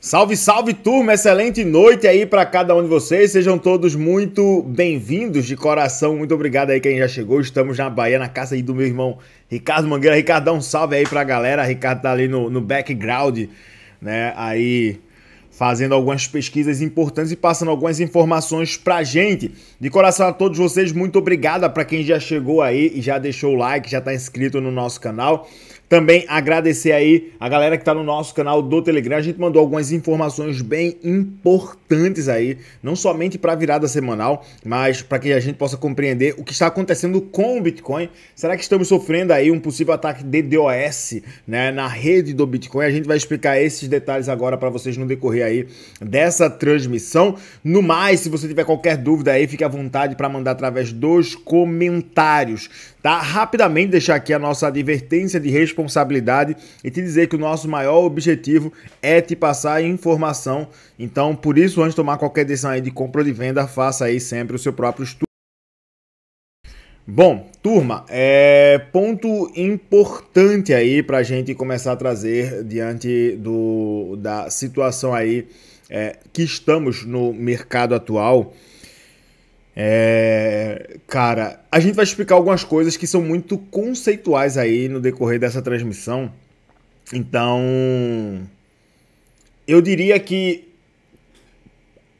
Salve, salve turma, excelente noite aí para cada um de vocês. Sejam todos muito bem-vindos de coração. Muito obrigado aí quem já chegou. Estamos na Bahia, na casa aí do meu irmão Ricardo Mangueira. Ricardo, dá um salve aí pra galera. Ricardo tá ali no, no background, né? Aí fazendo algumas pesquisas importantes e passando algumas informações pra gente. De coração a todos vocês, muito obrigado para quem já chegou aí e já deixou o like, já tá inscrito no nosso canal. Também agradecer aí a galera que está no nosso canal do Telegram. A gente mandou algumas informações bem importantes aí, não somente para a virada semanal, mas para que a gente possa compreender o que está acontecendo com o Bitcoin. Será que estamos sofrendo aí um possível ataque de DOS né, na rede do Bitcoin? A gente vai explicar esses detalhes agora para vocês no decorrer aí dessa transmissão. No mais, se você tiver qualquer dúvida aí, fique à vontade para mandar através dos comentários tá? Rapidamente deixar aqui a nossa advertência de responsabilidade e te dizer que o nosso maior objetivo é te passar informação. Então, por isso, antes de tomar qualquer decisão aí de compra ou de venda, faça aí sempre o seu próprio estudo. Bom, turma, é ponto importante aí para a gente começar a trazer diante do, da situação aí é, que estamos no mercado atual. É, cara, a gente vai explicar algumas coisas que são muito conceituais aí no decorrer dessa transmissão. Então, eu diria que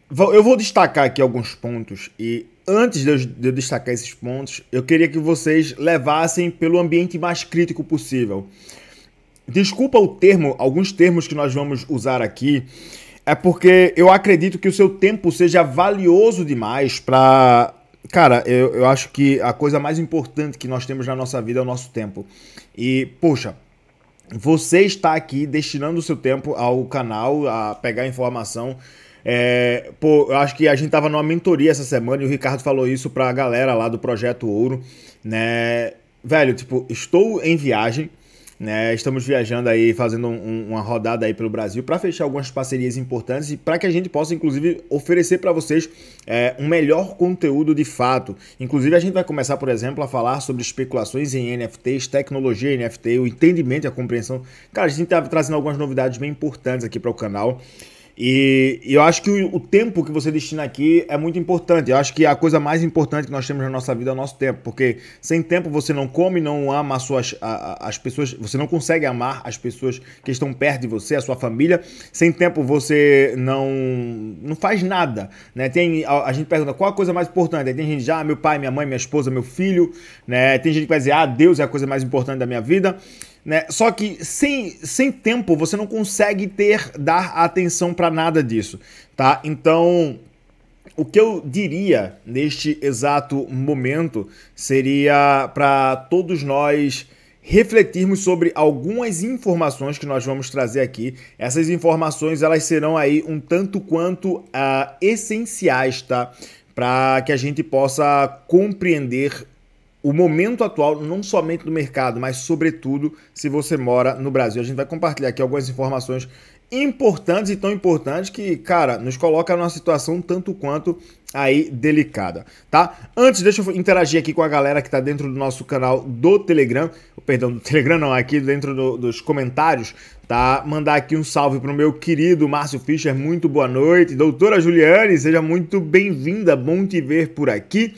eu vou destacar aqui alguns pontos e antes de eu, de eu destacar esses pontos, eu queria que vocês levassem pelo ambiente mais crítico possível. Desculpa o termo, alguns termos que nós vamos usar aqui, é porque eu acredito que o seu tempo seja valioso demais para. Cara, eu, eu acho que a coisa mais importante que nós temos na nossa vida é o nosso tempo. E, poxa, você está aqui destinando o seu tempo ao canal, a pegar informação. É, pô, eu acho que a gente tava numa mentoria essa semana e o Ricardo falou isso pra galera lá do Projeto Ouro, né? Velho, tipo, estou em viagem, né? Estamos viajando aí, fazendo um, uma rodada aí pelo Brasil para fechar algumas parcerias importantes e para que a gente possa, inclusive, oferecer para vocês é, um melhor conteúdo de fato. Inclusive, a gente vai começar, por exemplo, a falar sobre especulações em NFTs, tecnologia NFT, o entendimento e a compreensão. Cara, a gente está trazendo algumas novidades bem importantes aqui para o canal. E, eu acho que o, tempo que você destina aqui é muito importante. Eu acho que a coisa mais importante que nós temos na nossa vida é o nosso tempo, porque sem tempo você não come, não ama as suas as pessoas, você não consegue amar as pessoas que estão perto de você, a sua família. Sem tempo você não não faz nada, né? Tem a, a gente pergunta qual a coisa mais importante. Aí tem gente já, ah, meu pai, minha mãe, minha esposa, meu filho, né? Tem gente que vai dizer: "Ah, Deus é a coisa mais importante da minha vida". Né? Só que sem, sem tempo você não consegue ter dar atenção para nada disso, tá? Então, o que eu diria neste exato momento seria para todos nós refletirmos sobre algumas informações que nós vamos trazer aqui. Essas informações elas serão aí um tanto quanto uh, essenciais, tá? Para que a gente possa compreender o momento atual, não somente do mercado, mas sobretudo se você mora no Brasil. A gente vai compartilhar aqui algumas informações importantes e tão importantes que, cara, nos coloca numa situação tanto quanto aí delicada, tá? Antes, deixa eu interagir aqui com a galera que tá dentro do nosso canal do Telegram, perdão, do Telegram não, aqui dentro do, dos comentários, tá? Mandar aqui um salve pro meu querido Márcio Fischer, muito boa noite. Doutora Juliane, seja muito bem-vinda, bom te ver por aqui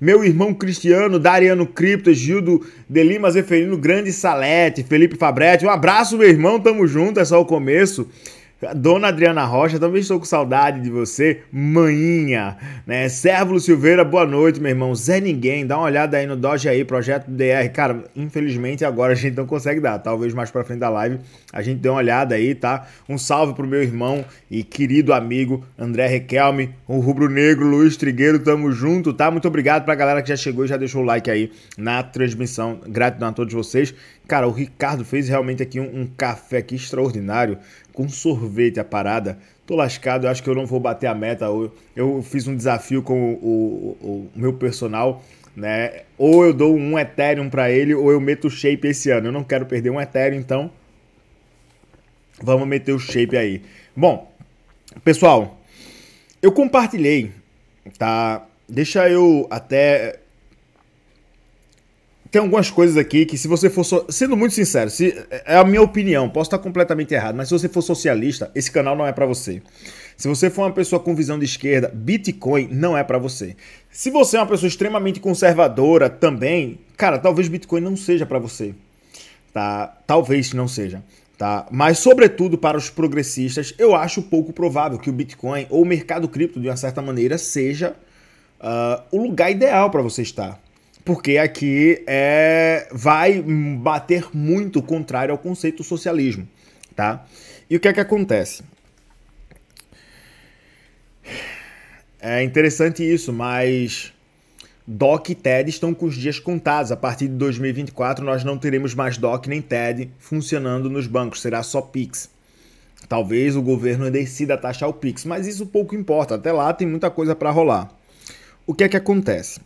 meu irmão Cristiano, Dariano Cripto, Gildo de Lima Zeferino, Grande Salete, Felipe Fabretti. Um abraço, meu irmão, tamo junto, é só o começo. Dona Adriana Rocha, também estou com saudade de você, manhinha, né? Sérvulo Silveira, boa noite, meu irmão. Zé Ninguém, dá uma olhada aí no Doge aí, Projeto DR. Cara, infelizmente agora a gente não consegue dar, talvez mais pra frente da live a gente dê uma olhada aí, tá? Um salve pro meu irmão e querido amigo André Requelme, o Rubro Negro, Luiz Trigueiro, tamo junto, tá? Muito obrigado pra galera que já chegou e já deixou o like aí na transmissão. Gratidão a todos vocês. Cara, o Ricardo fez realmente aqui um, um café aqui extraordinário, com sorvete a parada. Tô lascado, eu acho que eu não vou bater a meta. Eu, eu fiz um desafio com o, o, o meu personal, né? Ou eu dou um Ethereum para ele, ou eu meto o shape esse ano. Eu não quero perder um Ethereum, então vamos meter o shape aí. Bom, pessoal, eu compartilhei, tá? Deixa eu até tem algumas coisas aqui que se você for... So... Sendo muito sincero, se... é a minha opinião, posso estar completamente errado, mas se você for socialista, esse canal não é para você. Se você for uma pessoa com visão de esquerda, Bitcoin não é para você. Se você é uma pessoa extremamente conservadora também, cara, talvez Bitcoin não seja para você. Tá? Talvez não seja. Tá? Mas, sobretudo para os progressistas, eu acho pouco provável que o Bitcoin ou o mercado cripto, de uma certa maneira, seja uh, o lugar ideal para você estar porque aqui é, vai bater muito contrário ao conceito socialismo, tá? E o que é que acontece? É interessante isso, mas DOC e TED estão com os dias contados. A partir de 2024 nós não teremos mais DOC nem TED funcionando nos bancos, será só PIX. Talvez o governo decida taxar o PIX, mas isso pouco importa, até lá tem muita coisa para rolar. O que é que acontece?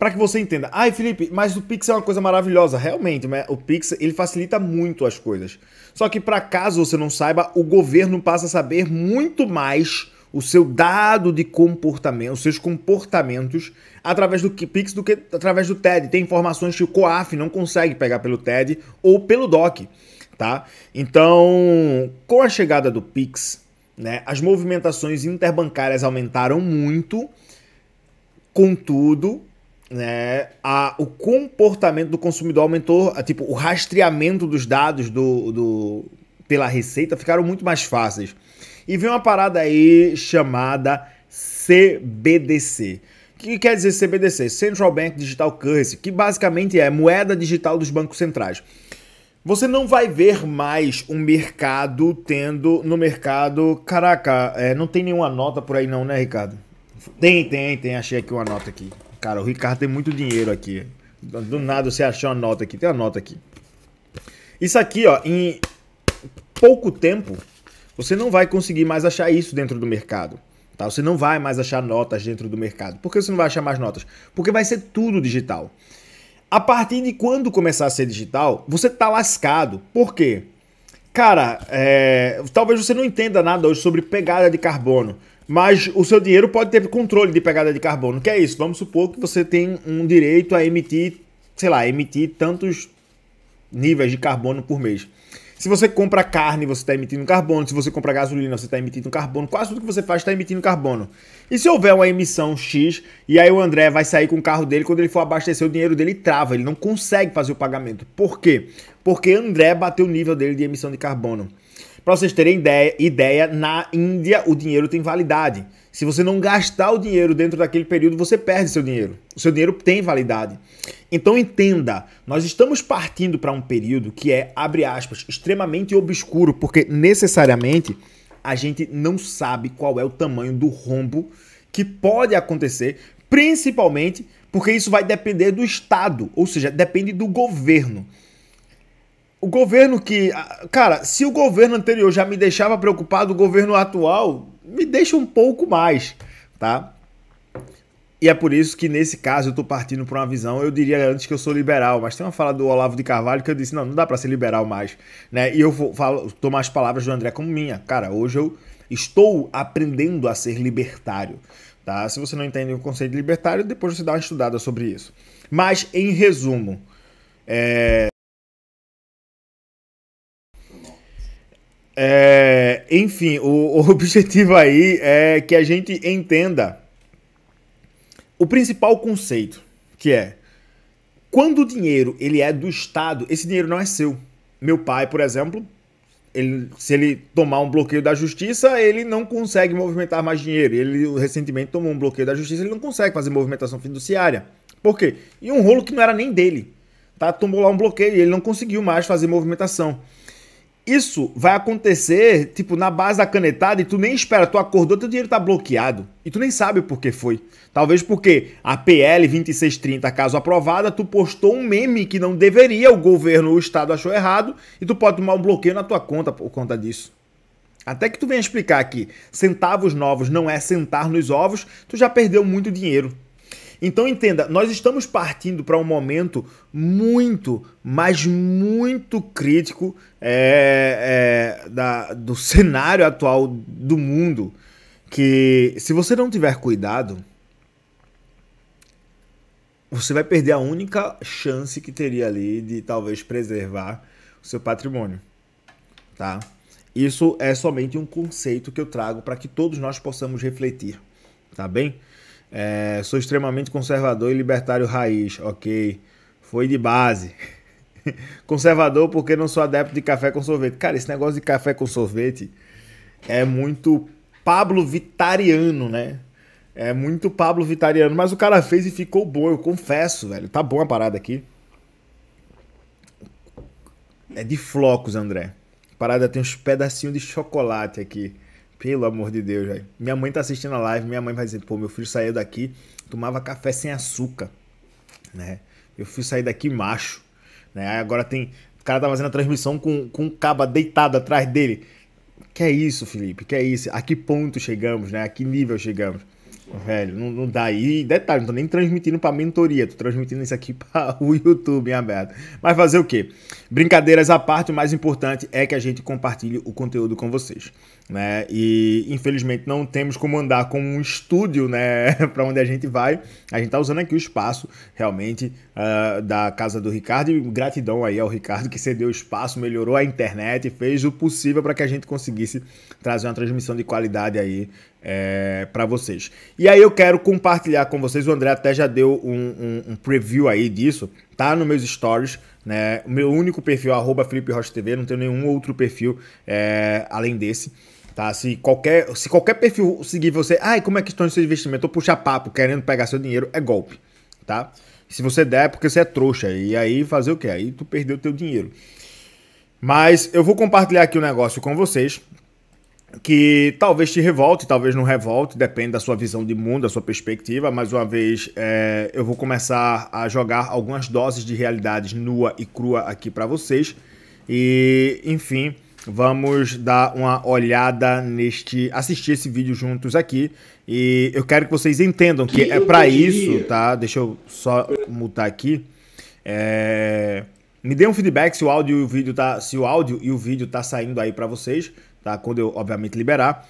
para que você entenda. Ai, Felipe, mas o Pix é uma coisa maravilhosa. Realmente, né? o Pix ele facilita muito as coisas. Só que para caso você não saiba, o governo passa a saber muito mais o seu dado de comportamento, os seus comportamentos através do Pix do que através do TED. Tem informações que o COAF não consegue pegar pelo TED ou pelo DOC, tá? Então, com a chegada do Pix, né, as movimentações interbancárias aumentaram muito. Contudo, né, a, o comportamento do consumidor aumentou, a, tipo, o rastreamento dos dados do, do, pela Receita ficaram muito mais fáceis. E vem uma parada aí chamada CBDC. O que quer dizer CBDC? Central Bank Digital Currency, que basicamente é moeda digital dos bancos centrais. Você não vai ver mais um mercado tendo no mercado. Caraca, é, não tem nenhuma nota por aí, não, né, Ricardo? Tem, tem, tem. Achei aqui uma nota aqui. Cara, o Ricardo tem muito dinheiro aqui. Do nada você achou uma nota aqui. Tem uma nota aqui. Isso aqui, ó, em pouco tempo, você não vai conseguir mais achar isso dentro do mercado. Tá? Você não vai mais achar notas dentro do mercado. Por que você não vai achar mais notas? Porque vai ser tudo digital. A partir de quando começar a ser digital, você tá lascado. Por quê? Cara, é... talvez você não entenda nada hoje sobre pegada de carbono mas o seu dinheiro pode ter controle de pegada de carbono, que é isso. Vamos supor que você tem um direito a emitir, sei lá, emitir tantos níveis de carbono por mês. Se você compra carne, você está emitindo carbono. Se você compra gasolina, você está emitindo carbono. Quase tudo que você faz está emitindo carbono. E se houver uma emissão X, e aí o André vai sair com o carro dele, quando ele for abastecer, o dinheiro dele trava, ele não consegue fazer o pagamento. Por quê? Porque André bateu o nível dele de emissão de carbono. Para vocês terem ideia, ideia, na Índia o dinheiro tem validade. Se você não gastar o dinheiro dentro daquele período, você perde seu dinheiro. O seu dinheiro tem validade. Então entenda, nós estamos partindo para um período que é, abre aspas, extremamente obscuro, porque necessariamente a gente não sabe qual é o tamanho do rombo que pode acontecer, principalmente porque isso vai depender do Estado, ou seja, depende do governo o governo que. Cara, se o governo anterior já me deixava preocupado, o governo atual me deixa um pouco mais, tá? E é por isso que nesse caso eu tô partindo para uma visão, eu diria antes que eu sou liberal, mas tem uma fala do Olavo de Carvalho que eu disse, não, não dá para ser liberal mais, né? E eu vou, falo, tomar as palavras do André como minha. Cara, hoje eu estou aprendendo a ser libertário, tá? Se você não entende o conceito de libertário, depois você dá uma estudada sobre isso. Mas em resumo, é, É, enfim, o, o objetivo aí é que a gente entenda o principal conceito, que é quando o dinheiro ele é do Estado, esse dinheiro não é seu. Meu pai, por exemplo, ele, se ele tomar um bloqueio da justiça, ele não consegue movimentar mais dinheiro. Ele recentemente tomou um bloqueio da justiça, ele não consegue fazer movimentação fiduciária. Por quê? E um rolo que não era nem dele. Tá? Tomou lá um bloqueio e ele não conseguiu mais fazer movimentação isso vai acontecer, tipo, na base da canetada e tu nem espera, tu acordou, teu dinheiro tá bloqueado. E tu nem sabe por que foi. Talvez porque a PL 2630, caso aprovada, tu postou um meme que não deveria, o governo, o Estado achou errado, e tu pode tomar um bloqueio na tua conta por conta disso. Até que tu venha explicar que centavos novos não é sentar nos ovos, tu já perdeu muito dinheiro. Então entenda, nós estamos partindo para um momento muito, mas muito crítico é, é, da, do cenário atual do mundo. Que se você não tiver cuidado, você vai perder a única chance que teria ali de talvez preservar o seu patrimônio, tá? Isso é somente um conceito que eu trago para que todos nós possamos refletir, tá bem? É, sou extremamente conservador e libertário raiz, ok. Foi de base. conservador porque não sou adepto de café com sorvete. Cara, esse negócio de café com sorvete é muito Pablo Vitariano, né? É muito Pablo Vitariano, mas o cara fez e ficou bom, eu confesso, velho. Tá bom a parada aqui. É de flocos, André. A parada tem uns pedacinhos de chocolate aqui. Pelo amor de Deus, velho. Minha mãe tá assistindo a live, minha mãe vai dizer, pô, meu filho saiu daqui, tomava café sem açúcar, né? Eu fui sair daqui macho, né? Aí agora tem... O cara tá fazendo a transmissão com, com um caba deitado atrás dele. Que é isso, Felipe? Que é isso? A que ponto chegamos, né? A que nível chegamos? Velho, não, não dá. aí, detalhe, não tô nem transmitindo pra mentoria, tô transmitindo isso aqui para o YouTube em aberto. Mas fazer o quê? Brincadeiras à parte, o mais importante é que a gente compartilhe o conteúdo com vocês né? E infelizmente não temos como andar com um estúdio, né? para onde a gente vai. A gente está usando aqui o espaço realmente uh, da casa do Ricardo. E gratidão aí ao Ricardo que cedeu o espaço, melhorou a internet, fez o possível para que a gente conseguisse trazer uma transmissão de qualidade aí é, para vocês. E aí eu quero compartilhar com vocês. O André até já deu um, um, um preview aí disso. Tá nos meus stories, né? O meu único perfil é Felipe Rocha TV, não tenho nenhum outro perfil é, além desse. Tá? Se qualquer, se qualquer perfil seguir você, ai, como é que estão os seus investimentos? Ou puxar papo querendo pegar seu dinheiro, é golpe, tá? Se você der é porque você é trouxa. E aí fazer o quê? Aí tu perdeu teu dinheiro. Mas eu vou compartilhar aqui um negócio com vocês que talvez te revolte, talvez não revolte, depende da sua visão de mundo, da sua perspectiva. Mais uma vez, é, eu vou começar a jogar algumas doses de realidades nua e crua aqui para vocês. E, enfim, vamos dar uma olhada neste, assistir esse vídeo juntos aqui. E eu quero que vocês entendam que, que é para isso, tá? Deixa eu só mutar aqui. É... Me dê um feedback se o áudio e o vídeo tá, se o áudio e o vídeo tá saindo aí para vocês, tá? Quando eu obviamente liberar.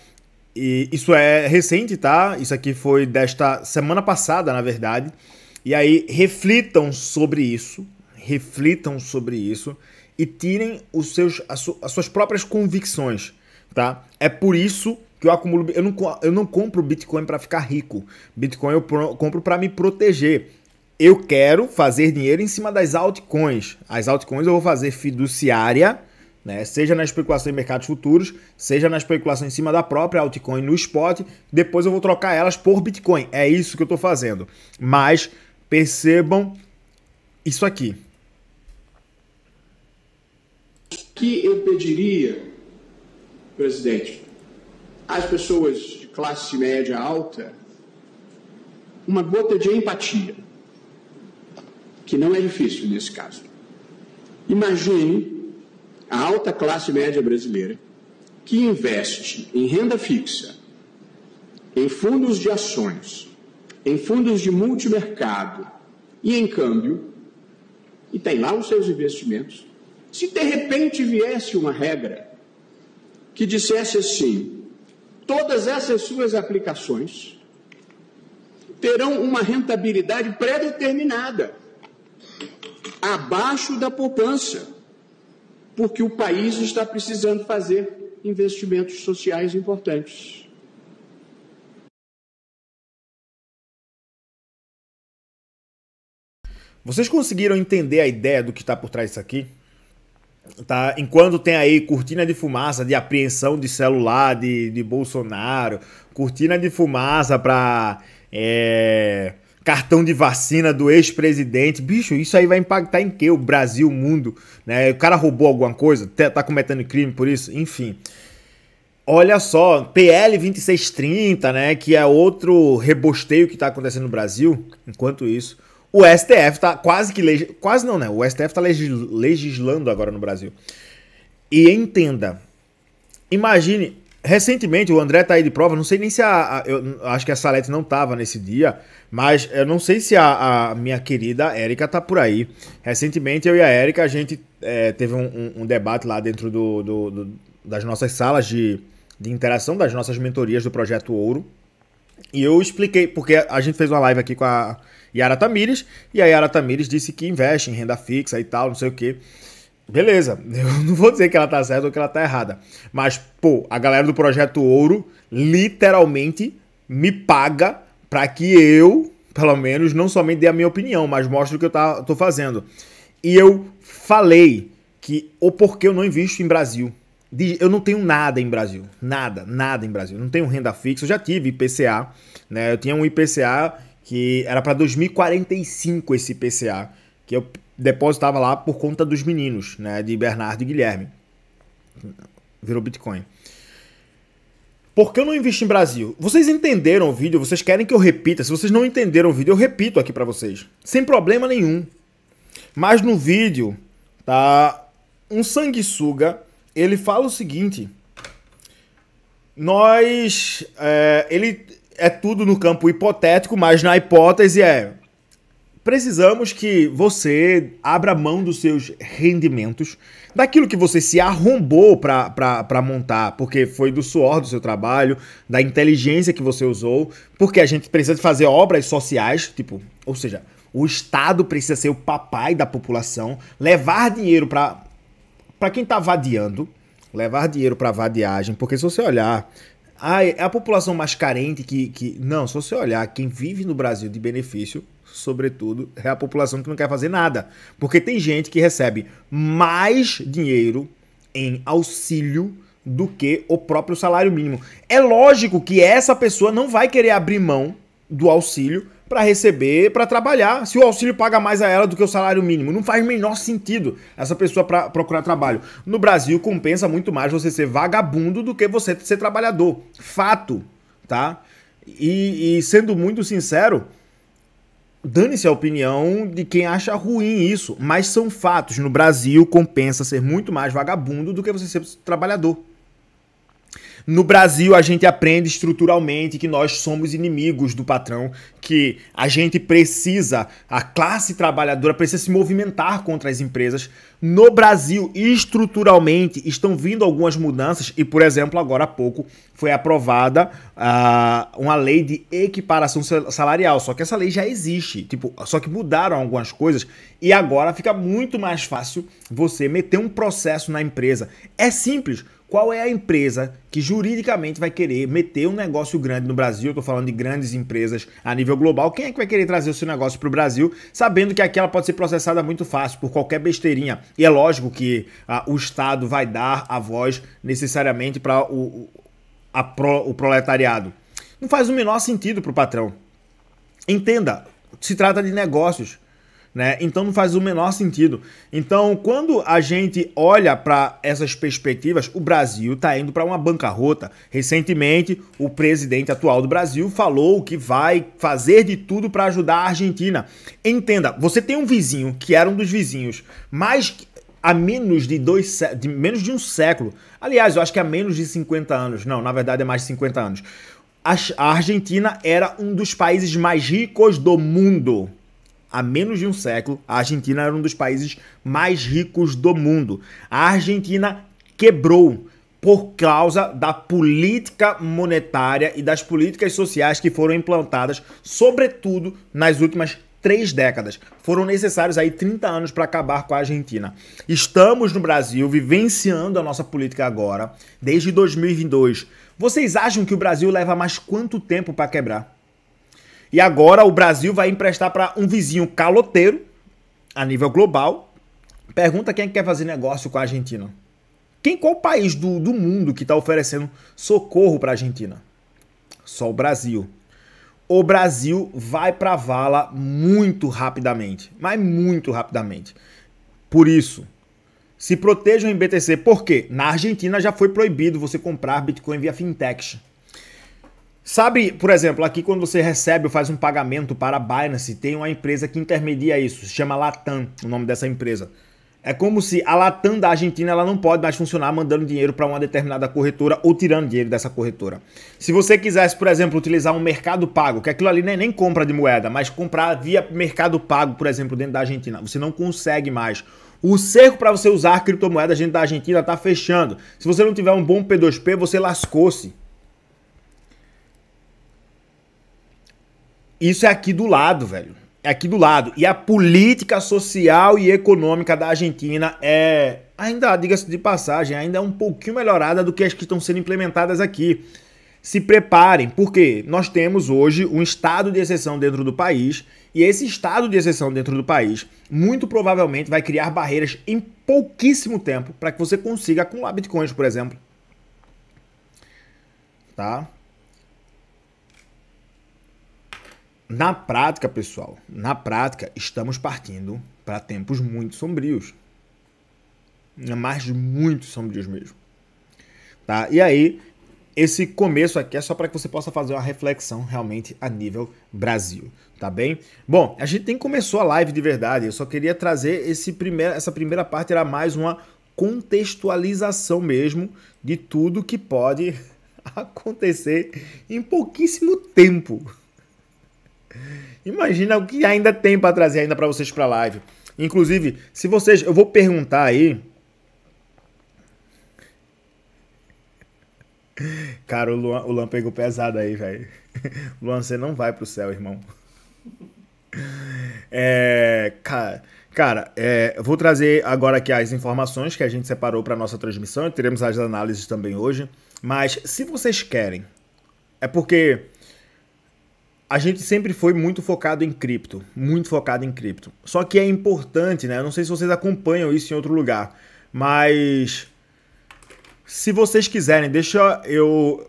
E isso é recente, tá? Isso aqui foi desta semana passada, na verdade. E aí reflitam sobre isso, reflitam sobre isso e tirem os seus, as suas próprias convicções, tá? É por isso que eu acumulo. Eu não, eu não compro Bitcoin para ficar rico. Bitcoin eu compro para me proteger. Eu quero fazer dinheiro em cima das altcoins. As altcoins eu vou fazer fiduciária, né? seja na especulação em mercados futuros, seja na especulação em cima da própria altcoin no spot. Depois eu vou trocar elas por Bitcoin. É isso que eu estou fazendo. Mas percebam isso aqui. que eu pediria, presidente, às pessoas de classe média alta uma gota de empatia, que não é difícil nesse caso. Imagine a alta classe média brasileira que investe em renda fixa, em fundos de ações, em fundos de multimercado e em câmbio, e tem lá os seus investimentos, se de repente viesse uma regra que dissesse assim: todas essas suas aplicações terão uma rentabilidade pré-determinada, abaixo da poupança, porque o país está precisando fazer investimentos sociais importantes. Vocês conseguiram entender a ideia do que está por trás disso aqui? tá? Enquanto tem aí cortina de fumaça de apreensão de celular de, de Bolsonaro, cortina de fumaça para é, cartão de vacina do ex-presidente, bicho, isso aí vai impactar em que o Brasil, o mundo, né? O cara roubou alguma coisa, tá cometendo crime por isso, enfim. Olha só, PL 2630, né, que é outro rebosteio que está acontecendo no Brasil, enquanto isso, o STF tá quase que. Leg... Quase não, né? O STF tá legis... legislando agora no Brasil. E entenda. Imagine. Recentemente, o André tá aí de prova. Não sei nem se a. a eu acho que a Salete não tava nesse dia. Mas eu não sei se a, a minha querida Érica tá por aí. Recentemente, eu e a Érica, a gente é, teve um, um, um, debate lá dentro do, do, do, das nossas salas de, de interação, das nossas mentorias do Projeto Ouro. E eu expliquei, porque a gente fez uma live aqui com a Yara Tamires, e a Yara Tamires disse que investe em renda fixa e tal, não sei o quê. Beleza, eu não vou dizer que ela tá certa ou que ela tá errada. Mas, pô, a galera do Projeto Ouro literalmente me paga para que eu, pelo menos, não somente dê a minha opinião, mas mostre o que eu tá, tô fazendo. E eu falei que o porquê eu não invisto em Brasil. Eu não tenho nada em Brasil. Nada, nada em Brasil. Não tenho renda fixa. Eu já tive IPCA, né? Eu tinha um IPCA que era para 2045 esse PCA, que eu depositava lá por conta dos meninos, né, de Bernardo e Guilherme. Virou Bitcoin. Por que eu não invisto em Brasil? Vocês entenderam o vídeo? Vocês querem que eu repita? Se vocês não entenderam o vídeo, eu repito aqui para vocês. Sem problema nenhum. Mas no vídeo, tá? Um sanguessuga, ele fala o seguinte. Nós. É, ele é tudo no campo hipotético, mas na hipótese é precisamos que você abra mão dos seus rendimentos, daquilo que você se arrombou para montar, porque foi do suor do seu trabalho, da inteligência que você usou, porque a gente precisa fazer obras sociais, tipo, ou seja, o Estado precisa ser o papai da população, levar dinheiro para quem está vadiando, levar dinheiro para vadiagem, porque se você olhar ah, é a população mais carente que, que. Não, se você olhar, quem vive no Brasil de benefício, sobretudo, é a população que não quer fazer nada. Porque tem gente que recebe mais dinheiro em auxílio do que o próprio salário mínimo. É lógico que essa pessoa não vai querer abrir mão do auxílio para receber, para trabalhar. Se o auxílio paga mais a ela do que o salário mínimo, não faz o menor sentido essa pessoa procurar trabalho. No Brasil compensa muito mais você ser vagabundo do que você ser trabalhador. Fato, tá? E, e sendo muito sincero, dane-se a opinião de quem acha ruim isso, mas são fatos. No Brasil compensa ser muito mais vagabundo do que você ser trabalhador. No Brasil, a gente aprende estruturalmente que nós somos inimigos do patrão, que a gente precisa, a classe trabalhadora precisa se movimentar contra as empresas. No Brasil, estruturalmente, estão vindo algumas mudanças e, por exemplo, agora há pouco foi aprovada uh, uma lei de equiparação salarial. Só que essa lei já existe, tipo, só que mudaram algumas coisas e agora fica muito mais fácil você meter um processo na empresa. É simples. Qual é a empresa que juridicamente vai querer meter um negócio grande no Brasil? Estou falando de grandes empresas a nível global. Quem é que vai querer trazer o seu negócio para o Brasil, sabendo que aqui ela pode ser processada muito fácil por qualquer besteirinha? E é lógico que ah, o Estado vai dar a voz necessariamente para o, a pro, o proletariado. Não faz o menor sentido para o patrão. Entenda, se trata de negócios né? Então não faz o menor sentido. Então, quando a gente olha para essas perspectivas, o Brasil está indo para uma bancarrota. Recentemente, o presidente atual do Brasil falou que vai fazer de tudo para ajudar a Argentina. Entenda, você tem um vizinho que era um dos vizinhos, mas há menos de dois de menos de um século. Aliás, eu acho que há menos de 50 anos. Não, na verdade é mais de 50 anos. A Argentina era um dos países mais ricos do mundo há menos de um século, a Argentina era um dos países mais ricos do mundo. A Argentina quebrou por causa da política monetária e das políticas sociais que foram implantadas, sobretudo nas últimas três décadas. Foram necessários aí 30 anos para acabar com a Argentina. Estamos no Brasil vivenciando a nossa política agora, desde 2022. Vocês acham que o Brasil leva mais quanto tempo para quebrar? E agora o Brasil vai emprestar para um vizinho caloteiro, a nível global. Pergunta quem é quer fazer negócio com a Argentina. Quem, qual país do, do mundo que está oferecendo socorro para a Argentina? Só o Brasil. O Brasil vai para a vala muito rapidamente, mas muito rapidamente. Por isso, se protejam em BTC, porque na Argentina já foi proibido você comprar Bitcoin via fintech. Sabe, por exemplo, aqui quando você recebe ou faz um pagamento para a Binance, tem uma empresa que intermedia isso, se chama Latam, o nome dessa empresa. É como se a Latam da Argentina ela não pode mais funcionar mandando dinheiro para uma determinada corretora ou tirando dinheiro dessa corretora. Se você quisesse, por exemplo, utilizar um mercado pago, que aquilo ali não é nem compra de moeda, mas comprar via mercado pago, por exemplo, dentro da Argentina, você não consegue mais. O cerco para você usar criptomoedas dentro da Argentina está fechando. Se você não tiver um bom P2P, você lascou-se. Isso é aqui do lado, velho. É aqui do lado. E a política social e econômica da Argentina é, ainda, diga-se de passagem, ainda é um pouquinho melhorada do que as que estão sendo implementadas aqui. Se preparem, porque nós temos hoje um estado de exceção dentro do país, e esse estado de exceção dentro do país muito provavelmente vai criar barreiras em pouquíssimo tempo para que você consiga acumular bitcoins, por exemplo. Tá? na prática, pessoal, na prática, estamos partindo para tempos muito sombrios. É Mas muito sombrios mesmo. Tá? E aí, esse começo aqui é só para que você possa fazer uma reflexão realmente a nível Brasil, tá bem? Bom, a gente nem começou a live de verdade, eu só queria trazer esse primeiro, essa primeira parte era mais uma contextualização mesmo de tudo que pode acontecer em pouquíssimo tempo. Imagina o que ainda tem para trazer ainda para vocês para live. Inclusive, se vocês, eu vou perguntar aí. Cara, o Luan, o Luan pegou pesado aí, velho. Luan, você não vai pro céu, irmão. É, cara, cara é, eu vou trazer agora aqui as informações que a gente separou para nossa transmissão. Teremos as análises também hoje. Mas se vocês querem, é porque a gente sempre foi muito focado em cripto, muito focado em cripto. Só que é importante, né? Eu não sei se vocês acompanham isso em outro lugar, mas se vocês quiserem, deixa eu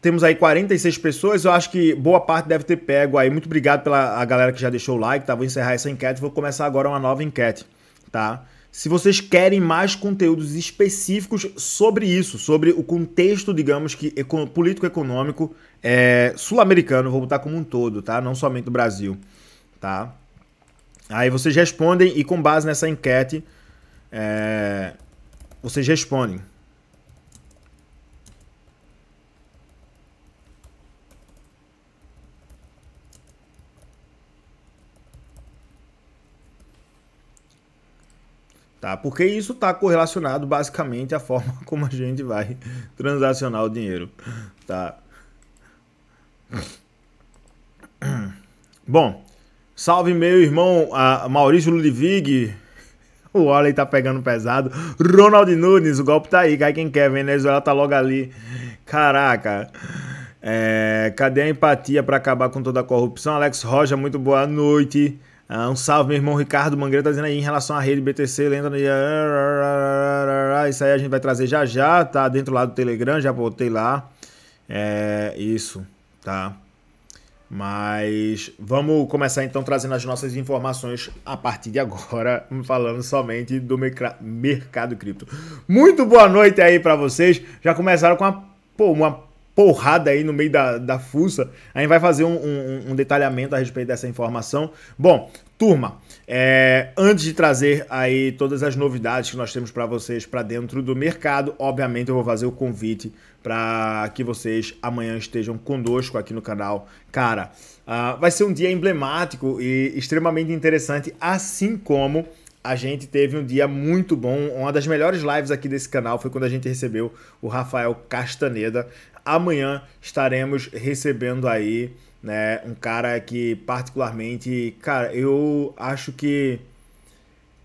temos aí 46 pessoas, eu acho que boa parte deve ter pego aí. Muito obrigado pela a galera que já deixou o like, tá? Vou encerrar essa enquete, vou começar agora uma nova enquete, tá? Se vocês querem mais conteúdos específicos sobre isso, sobre o contexto, digamos que político-econômico é, sul-americano, vou botar como um todo, tá? Não somente do Brasil, tá? Aí vocês respondem e com base nessa enquete, é, vocês respondem, tá? Porque isso está correlacionado basicamente à forma como a gente vai transacionar o dinheiro, tá? Bom, salve meu irmão Maurício Ludwig. O Wally tá pegando pesado. Ronald Nunes, o golpe tá aí. Cai quem quer. Venezuela tá logo ali. Caraca. É, cadê a empatia para acabar com toda a corrupção? Alex Roja, muito boa noite. Ah, um salve, meu irmão Ricardo Mangueira tá dizendo aí em relação à rede BTC, aí. Isso aí a gente vai trazer já já, tá dentro lá do Telegram, já botei lá. É isso, tá? Mas vamos começar então trazendo as nossas informações a partir de agora, falando somente do mercado cripto. Muito boa noite aí para vocês. Já começaram com uma, pô, uma porrada aí no meio da, da fuça. A gente vai fazer um, um, um detalhamento a respeito dessa informação. Bom, turma, é, antes de trazer aí todas as novidades que nós temos para vocês para dentro do mercado, obviamente eu vou fazer o convite para que vocês amanhã estejam conosco aqui no canal. Cara, uh, vai ser um dia emblemático e extremamente interessante, assim como a gente teve um dia muito bom. Uma das melhores lives aqui desse canal foi quando a gente recebeu o Rafael Castaneda amanhã estaremos recebendo aí, né, um cara que particularmente, cara, eu acho que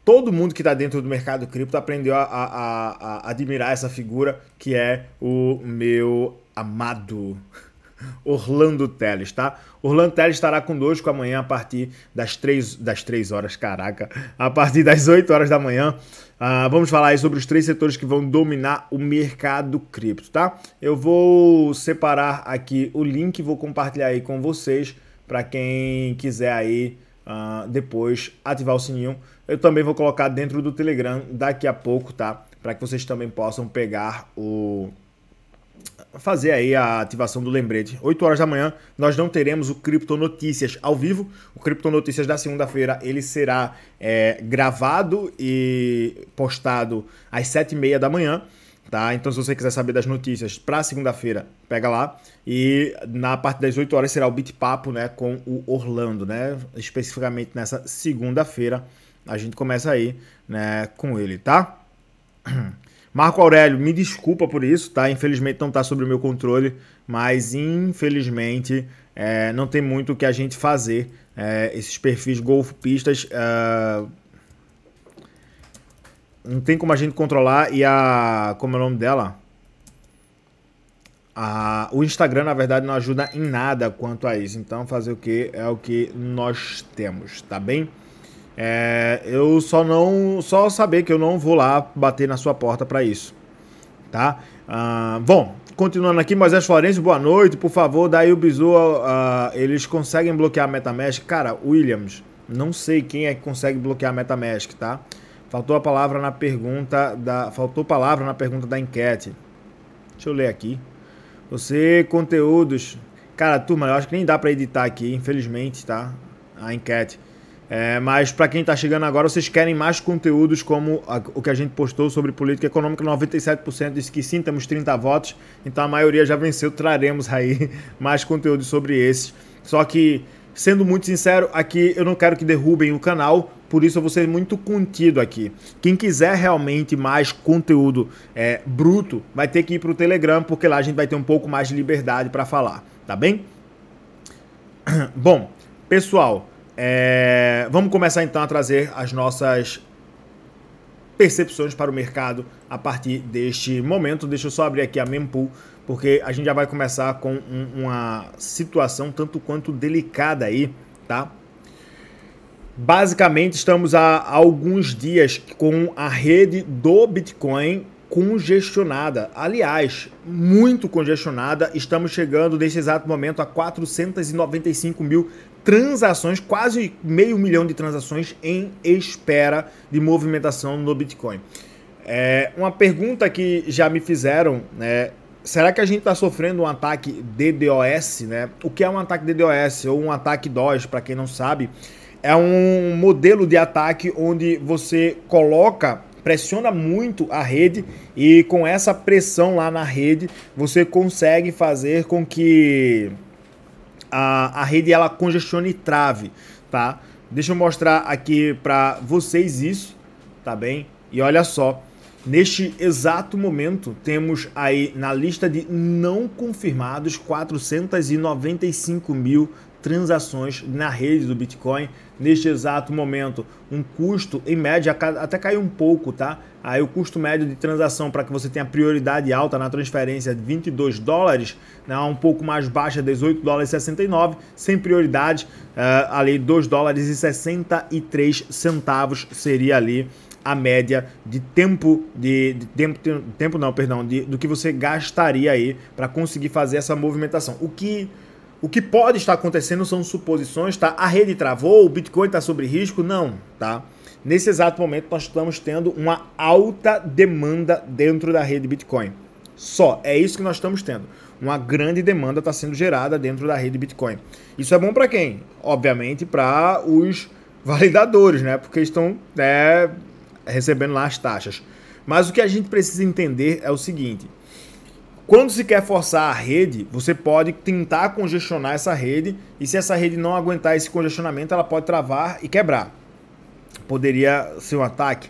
todo mundo que está dentro do mercado cripto aprendeu a, a, a, admirar essa figura que é o meu amado Orlando Teles, tá? Orlando Teles estará conosco amanhã a partir das 3, das três horas, caraca, a partir das 8 horas da manhã Uh, vamos falar aí sobre os três setores que vão dominar o mercado cripto, tá? Eu vou separar aqui o link, vou compartilhar aí com vocês para quem quiser aí uh, depois ativar o sininho. Eu também vou colocar dentro do Telegram daqui a pouco, tá? Para que vocês também possam pegar o fazer aí a ativação do lembrete. 8 horas da manhã nós não teremos o Cripto Notícias ao vivo. O Cripto Notícias da segunda-feira ele será é, gravado e postado às 7h30 da manhã. Tá? Então, se você quiser saber das notícias para segunda-feira, pega lá. E na parte das 8 horas será o Bit Papo né, com o Orlando, né? especificamente nessa segunda-feira. A gente começa aí né, com ele, tá? Marco Aurélio, me desculpa por isso, tá? Infelizmente não está sobre o meu controle, mas infelizmente é, não tem muito o que a gente fazer. É, esses perfis golfistas. é, não tem como a gente controlar e a como é o nome dela? A, o Instagram na verdade não ajuda em nada quanto a isso. Então fazer o que é o que nós temos, tá bem? É, eu só não. Só saber que eu não vou lá bater na sua porta para isso. Tá? Ah, bom, continuando aqui, Moisés Florencio, boa noite. Por favor, daí o Bizu, ah, eles conseguem bloquear a MetaMask? Cara, Williams, não sei quem é que consegue bloquear a MetaMask, tá? Faltou a palavra na pergunta da. Faltou palavra na pergunta da enquete. Deixa eu ler aqui. Você, conteúdos. Cara, turma, eu acho que nem dá para editar aqui, infelizmente, tá? A enquete. É, mas para quem está chegando agora, vocês querem mais conteúdos como a, o que a gente postou sobre política econômica, 97% disse que sim, temos 30 votos, então a maioria já venceu, traremos aí mais conteúdos sobre esses. Só que, sendo muito sincero, aqui eu não quero que derrubem o canal, por isso eu vou ser muito contido aqui. Quem quiser realmente mais conteúdo é, bruto, vai ter que ir para o Telegram, porque lá a gente vai ter um pouco mais de liberdade para falar, tá bem? Bom, pessoal... É, vamos começar então a trazer as nossas percepções para o mercado a partir deste momento. Deixa eu só abrir aqui a mempool, porque a gente já vai começar com um, uma situação tanto quanto delicada aí, tá? Basicamente, estamos há alguns dias com a rede do Bitcoin congestionada. Aliás, muito congestionada. Estamos chegando neste exato momento a 495 mil transações, quase meio milhão de transações em espera de movimentação no Bitcoin. É, uma pergunta que já me fizeram, né? Será que a gente está sofrendo um ataque DDoS, né? O que é um ataque DDoS ou um ataque DOS, para quem não sabe? É um modelo de ataque onde você coloca pressiona muito a rede e com essa pressão lá na rede você consegue fazer com que a, a rede ela congestiona e trave, tá? Deixa eu mostrar aqui para vocês isso, tá bem? E olha só, neste exato momento temos aí na lista de não confirmados 495 mil transações na rede do Bitcoin neste exato momento um custo, em média, até caiu um pouco, tá? Aí o custo médio de transação para que você tenha prioridade alta na transferência de 22 dólares, né, um pouco mais baixa, 18 dólares e 69, sem prioridade, uh, ali 2 dólares e 63 centavos seria ali a média de tempo de, de tempo, tempo não, perdão, de, do que você gastaria aí para conseguir fazer essa movimentação. O que o que pode estar acontecendo são suposições, tá? A rede travou, o Bitcoin está sobre risco? Não, tá? Nesse exato momento nós estamos tendo uma alta demanda dentro da rede Bitcoin. Só, é isso que nós estamos tendo. Uma grande demanda está sendo gerada dentro da rede Bitcoin. Isso é bom para quem? Obviamente para os validadores, né? Porque estão né, recebendo lá as taxas. Mas o que a gente precisa entender é o seguinte: quando se quer forçar a rede, você pode tentar congestionar essa rede e se essa rede não aguentar esse congestionamento, ela pode travar e quebrar. Poderia ser um ataque?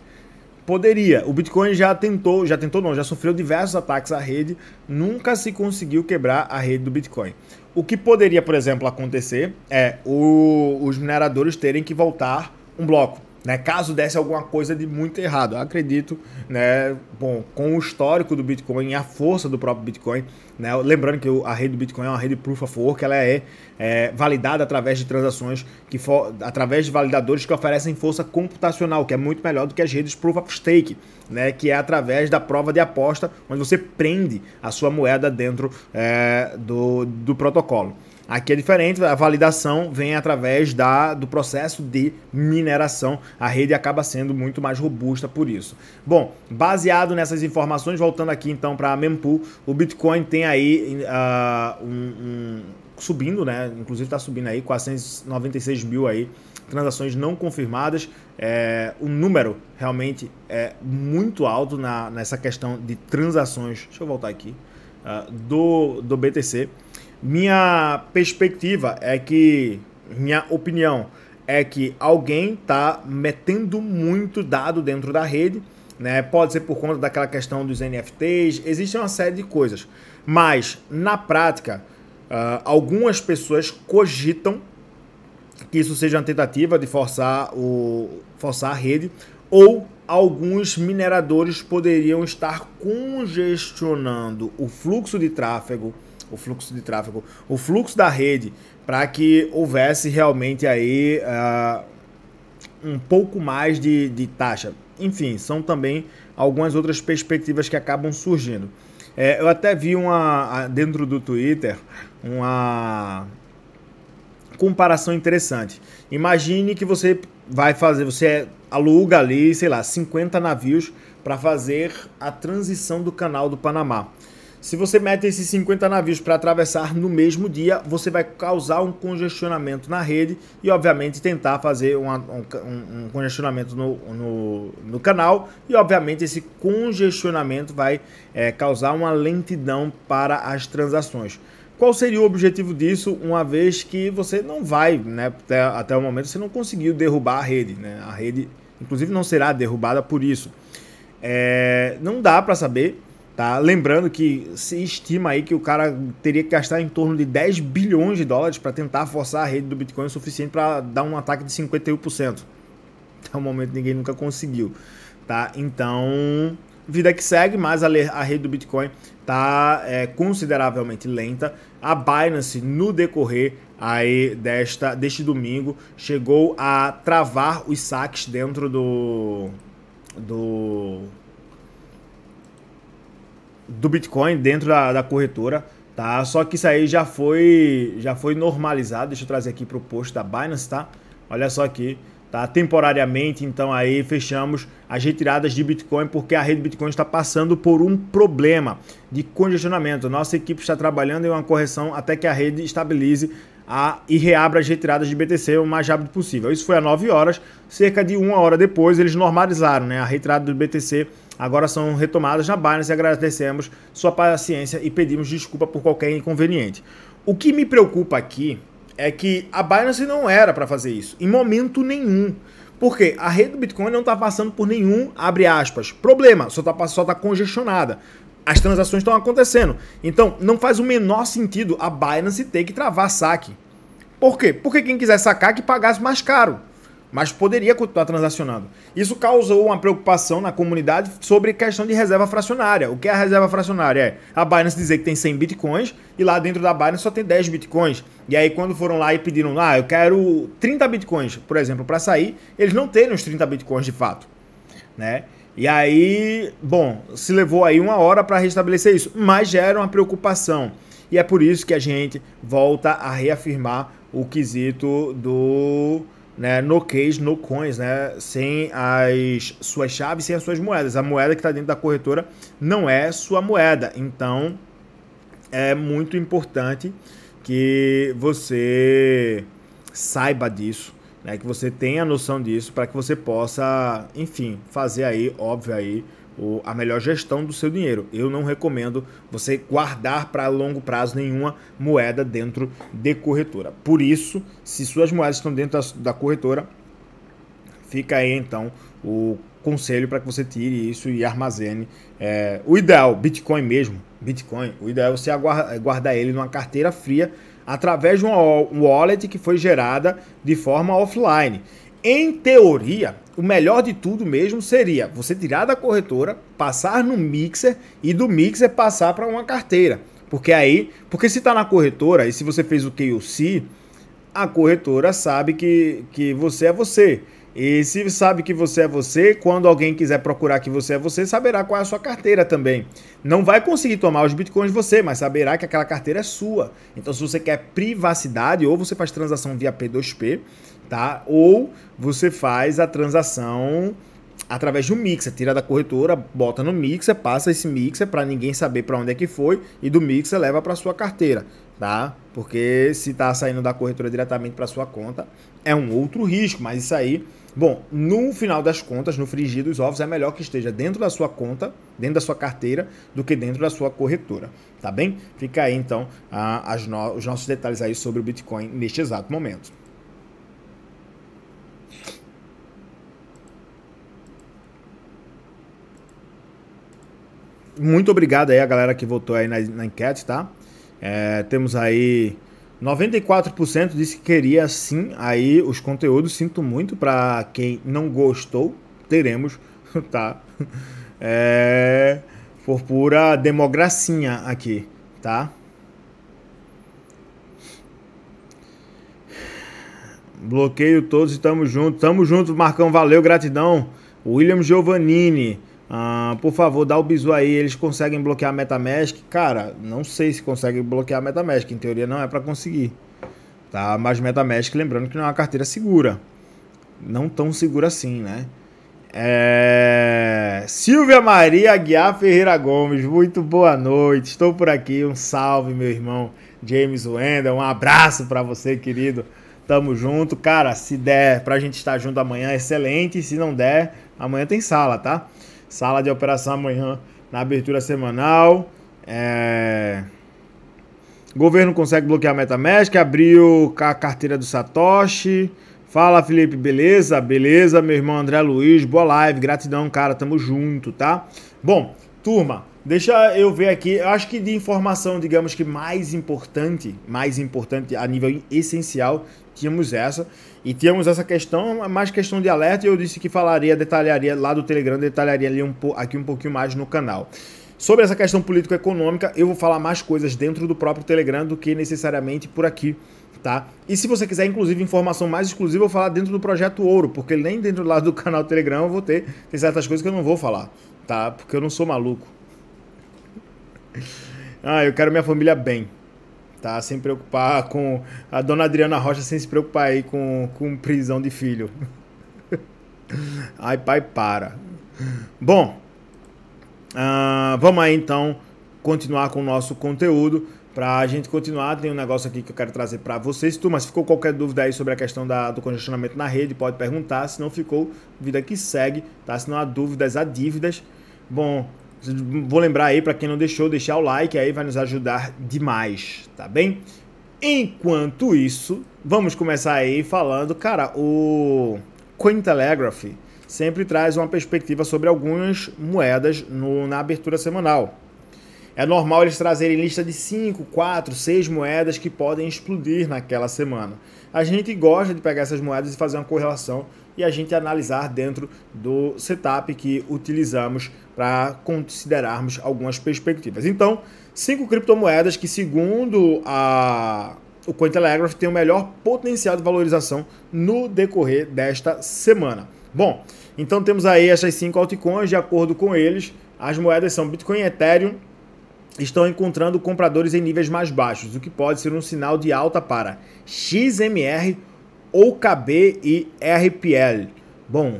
Poderia. O Bitcoin já tentou, já tentou não, já sofreu diversos ataques à rede, nunca se conseguiu quebrar a rede do Bitcoin. O que poderia, por exemplo, acontecer é o, os mineradores terem que voltar um bloco. Né, caso desse alguma coisa de muito errado, eu acredito, né, bom, com o histórico do Bitcoin e a força do próprio Bitcoin, né, lembrando que a rede do Bitcoin é uma rede proof of work, ela é, é validada através de transações que for, através de validadores que oferecem força computacional, que é muito melhor do que as redes proof of stake, né, que é através da prova de aposta, onde você prende a sua moeda dentro é, do, do protocolo. Aqui é diferente, a validação vem através da, do processo de mineração. A rede acaba sendo muito mais robusta por isso. Bom, baseado nessas informações, voltando aqui então para a mempool, o Bitcoin tem aí uh, um, um subindo, né? Inclusive está subindo aí, 496 mil aí transações não confirmadas. É, o número realmente é muito alto na, nessa questão de transações. Deixa eu voltar aqui uh, do do BTC. Minha perspectiva é que, minha opinião é que alguém está metendo muito dado dentro da rede, né? Pode ser por conta daquela questão dos NFTs, existe uma série de coisas. Mas na prática, uh, algumas pessoas cogitam que isso seja uma tentativa de forçar o forçar a rede ou alguns mineradores poderiam estar congestionando o fluxo de tráfego o fluxo de tráfego, o fluxo da rede, para que houvesse realmente aí uh, um pouco mais de, de taxa. Enfim, são também algumas outras perspectivas que acabam surgindo. É, eu até vi uma dentro do Twitter uma comparação interessante. Imagine que você vai fazer, você aluga ali, sei lá, 50 navios para fazer a transição do canal do Panamá. Se você mete esses 50 navios para atravessar no mesmo dia, você vai causar um congestionamento na rede e, obviamente, tentar fazer uma, um, um, congestionamento no, no, no, canal. E, obviamente, esse congestionamento vai é, causar uma lentidão para as transações. Qual seria o objetivo disso, uma vez que você não vai, né, até, até o momento, você não conseguiu derrubar a rede. Né? A rede, inclusive, não será derrubada por isso. É, não dá para saber Tá? Lembrando que se estima aí que o cara teria que gastar em torno de 10 bilhões de dólares para tentar forçar a rede do Bitcoin o suficiente para dar um ataque de 51%. Até o momento ninguém nunca conseguiu. Tá? Então, vida que segue, mas a, a rede do Bitcoin está é, consideravelmente lenta. A Binance, no decorrer aí desta, deste domingo, chegou a travar os saques dentro do, do do Bitcoin dentro da, da corretora, tá? Só que isso aí já foi, já foi normalizado. Deixa eu trazer aqui para o post da Binance, tá? Olha só aqui, tá? Temporariamente, então aí fechamos as retiradas de Bitcoin porque a rede Bitcoin está passando por um problema de congestionamento. Nossa equipe está trabalhando em uma correção até que a rede estabilize a, e reabra as retiradas de BTC o mais rápido possível. Isso foi às 9 horas, cerca de uma hora depois eles normalizaram né, a retirada do BTC agora são retomadas na Binance e agradecemos sua paciência e pedimos desculpa por qualquer inconveniente. O que me preocupa aqui é que a Binance não era para fazer isso, em momento nenhum. Porque a rede do Bitcoin não está passando por nenhum, abre aspas, problema, só está só tá congestionada. As transações estão acontecendo. Então, não faz o menor sentido a Binance ter que travar saque. Por quê? Porque quem quiser sacar é que pagasse mais caro mas poderia continuar transacionando. Isso causou uma preocupação na comunidade sobre questão de reserva fracionária. O que é a reserva fracionária? É a Binance dizer que tem 100 bitcoins e lá dentro da Binance só tem 10 bitcoins. E aí quando foram lá e pediram, ah, eu quero 30 bitcoins, por exemplo, para sair, eles não terem os 30 bitcoins de fato, né? E aí, bom, se levou aí uma hora para restabelecer isso, mas gera uma preocupação. E é por isso que a gente volta a reafirmar o quesito do né, no case, no coins, né, sem as suas chaves, sem as suas moedas. A moeda que está dentro da corretora não é sua moeda. Então é muito importante que você saiba disso, né, que você tenha noção disso para que você possa, enfim, fazer aí, óbvio aí, a melhor gestão do seu dinheiro. Eu não recomendo você guardar para longo prazo nenhuma moeda dentro de corretora. Por isso, se suas moedas estão dentro da corretora, fica aí então o conselho para que você tire isso e armazene. É, o ideal, Bitcoin mesmo, Bitcoin, o ideal é você guardar ele numa carteira fria através de uma wallet que foi gerada de forma offline. Em teoria, o melhor de tudo mesmo seria você tirar da corretora, passar no mixer e do mixer passar para uma carteira. Porque aí, porque se está na corretora e se você fez o KOC, a corretora sabe que, que você é você. E se sabe que você é você, quando alguém quiser procurar que você é você, saberá qual é a sua carteira também. Não vai conseguir tomar os bitcoins de você, mas saberá que aquela carteira é sua. Então, se você quer privacidade, ou você faz transação via P2P, tá? Ou você faz a transação através de um mixer, tira da corretora, bota no mixer, passa esse mixer para ninguém saber para onde é que foi e do mixer leva para sua carteira, tá? Porque se tá saindo da corretora diretamente para sua conta, é um outro risco, mas isso aí, bom, no final das contas, no frigir dos ovos é melhor que esteja dentro da sua conta, dentro da sua carteira, do que dentro da sua corretora, tá bem? Fica aí então a, no os nossos detalhes aí sobre o Bitcoin neste exato momento. muito obrigado aí a galera que votou aí na, na enquete, tá? É, temos aí 94% disse que queria sim aí os conteúdos. Sinto muito para quem não gostou, teremos, tá? É, por pura democracinha aqui, tá? Bloqueio todos e tamo junto. Tamo junto, Marcão. Valeu, gratidão. William Giovannini. Ah, por favor, dá o bizu aí, eles conseguem bloquear a Metamask? Cara, não sei se consegue bloquear a Metamask, em teoria não é para conseguir. Tá? Mas Metamask, lembrando que não é uma carteira segura. Não tão segura assim, né? É... Silvia Maria Aguiar Ferreira Gomes, muito boa noite. Estou por aqui. Um salve, meu irmão James Wendel. Um abraço para você, querido. Tamo junto. Cara, se der pra gente estar junto amanhã, excelente. Se não der, amanhã tem sala, tá? Sala de operação amanhã na abertura semanal. É... Governo consegue bloquear a MetaMask, abriu a carteira do Satoshi. Fala, Felipe, beleza? Beleza, meu irmão André Luiz, boa live, gratidão, cara, tamo junto, tá? Bom, turma, Deixa eu ver aqui. Eu acho que de informação, digamos que mais importante, mais importante a nível essencial, tínhamos essa. E tínhamos essa questão, mais questão de alerta, e eu disse que falaria, detalharia lá do Telegram, detalharia ali um, aqui um pouquinho mais no canal. Sobre essa questão político-econômica, eu vou falar mais coisas dentro do próprio Telegram do que necessariamente por aqui. Tá? E se você quiser, inclusive, informação mais exclusiva, eu vou falar dentro do projeto Ouro, porque nem dentro lá do canal Telegram eu vou ter. Tem certas coisas que eu não vou falar, tá? Porque eu não sou maluco. ah, eu quero minha família bem, tá? Sem preocupar com. A dona Adriana Rocha sem se preocupar aí com, com prisão de filho. Ai, pai, para. Bom, uh, vamos aí então continuar com o nosso conteúdo. Pra gente continuar, tem um negócio aqui que eu quero trazer para vocês. tu. se ficou qualquer dúvida aí sobre a questão da, do congestionamento na rede, pode perguntar. Se não ficou, vida que segue, tá? Se não há dúvidas, há dívidas. Bom, Vou lembrar aí para quem não deixou, deixar o like aí vai nos ajudar demais, tá bem? Enquanto isso, vamos começar aí falando, cara, o Coin Telegraph sempre traz uma perspectiva sobre algumas moedas no, na abertura semanal. É normal eles trazerem lista de 5, 4, 6 moedas que podem explodir naquela semana. A gente gosta de pegar essas moedas e fazer uma correlação e a gente analisar dentro do setup que utilizamos para considerarmos algumas perspectivas. Então, cinco criptomoedas que, segundo a o Cointelegraph tem o melhor potencial de valorização no decorrer desta semana. Bom, então temos aí essas cinco altcoins, de acordo com eles, as moedas são Bitcoin, e Ethereum, estão encontrando compradores em níveis mais baixos, o que pode ser um sinal de alta para XMR OKB e RPL. Bom,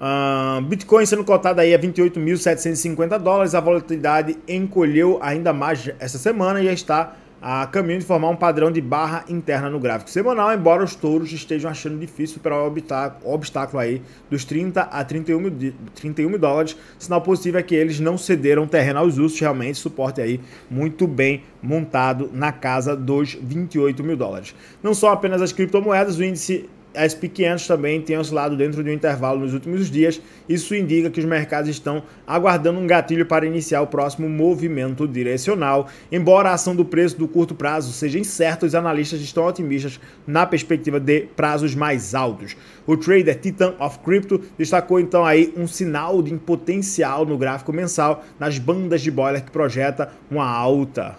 uh, Bitcoin sendo cotado aí a 28.750 dólares, a volatilidade encolheu ainda mais essa semana e já está a caminho de formar um padrão de barra interna no gráfico semanal, embora os touros estejam achando difícil para o obstáculo aí dos 30 a 31, 31 dólares. Sinal possível é que eles não cederam terreno aos ursos, realmente suporte aí muito bem montado na casa dos 28 mil dólares. Não só apenas as criptomoedas, o índice as pequenas também têm oscilado dentro de um intervalo nos últimos dias. Isso indica que os mercados estão aguardando um gatilho para iniciar o próximo movimento direcional. Embora a ação do preço do curto prazo seja incerta, os analistas estão otimistas na perspectiva de prazos mais altos. O trader Titan of Crypto destacou então aí um sinal de potencial no gráfico mensal nas bandas de boiler que projeta uma alta.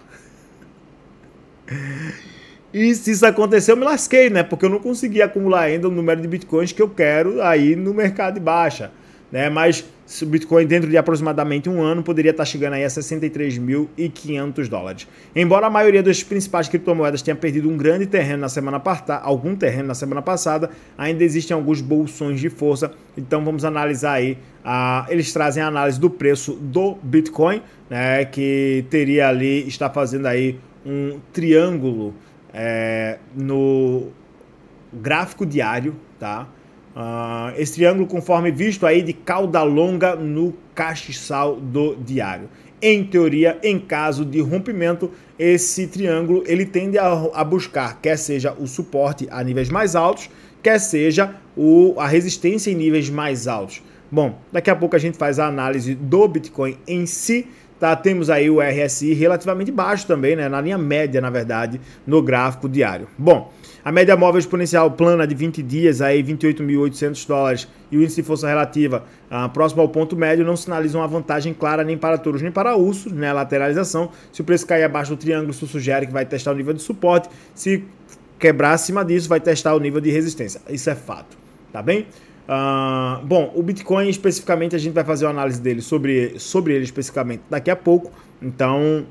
E se isso aconteceu, eu me lasquei, né? Porque eu não consegui acumular ainda o número de bitcoins que eu quero aí no mercado de baixa. Né? Mas o Bitcoin dentro de aproximadamente um ano poderia estar chegando aí a 63.500 dólares. Embora a maioria das principais criptomoedas tenha perdido um grande terreno na semana passada, algum terreno na semana passada, ainda existem alguns bolsões de força. Então vamos analisar aí. Ah, eles trazem a análise do preço do Bitcoin, né, que teria ali está fazendo aí um triângulo é, no gráfico diário, tá? Uh, esse triângulo conforme visto aí de cauda longa no castiçal do diário. Em teoria, em caso de rompimento, esse triângulo ele tende a, a buscar, quer seja o suporte a níveis mais altos, quer seja o, a resistência em níveis mais altos. Bom, daqui a pouco a gente faz a análise do Bitcoin em si Tá? Temos aí o RSI relativamente baixo também, né? na linha média, na verdade, no gráfico diário. Bom, a média móvel exponencial plana de 20 dias, aí 28.800 dólares, e o índice de força relativa ah, próximo ao ponto médio não sinalizam uma vantagem clara nem para touros nem para ursos, né? Lateralização. Se o preço cair abaixo do triângulo, isso sugere que vai testar o nível de suporte. Se quebrar acima disso, vai testar o nível de resistência. Isso é fato, tá bem? Uh, bom, o Bitcoin especificamente, a gente vai fazer uma análise dele sobre, sobre ele especificamente daqui a pouco. Então,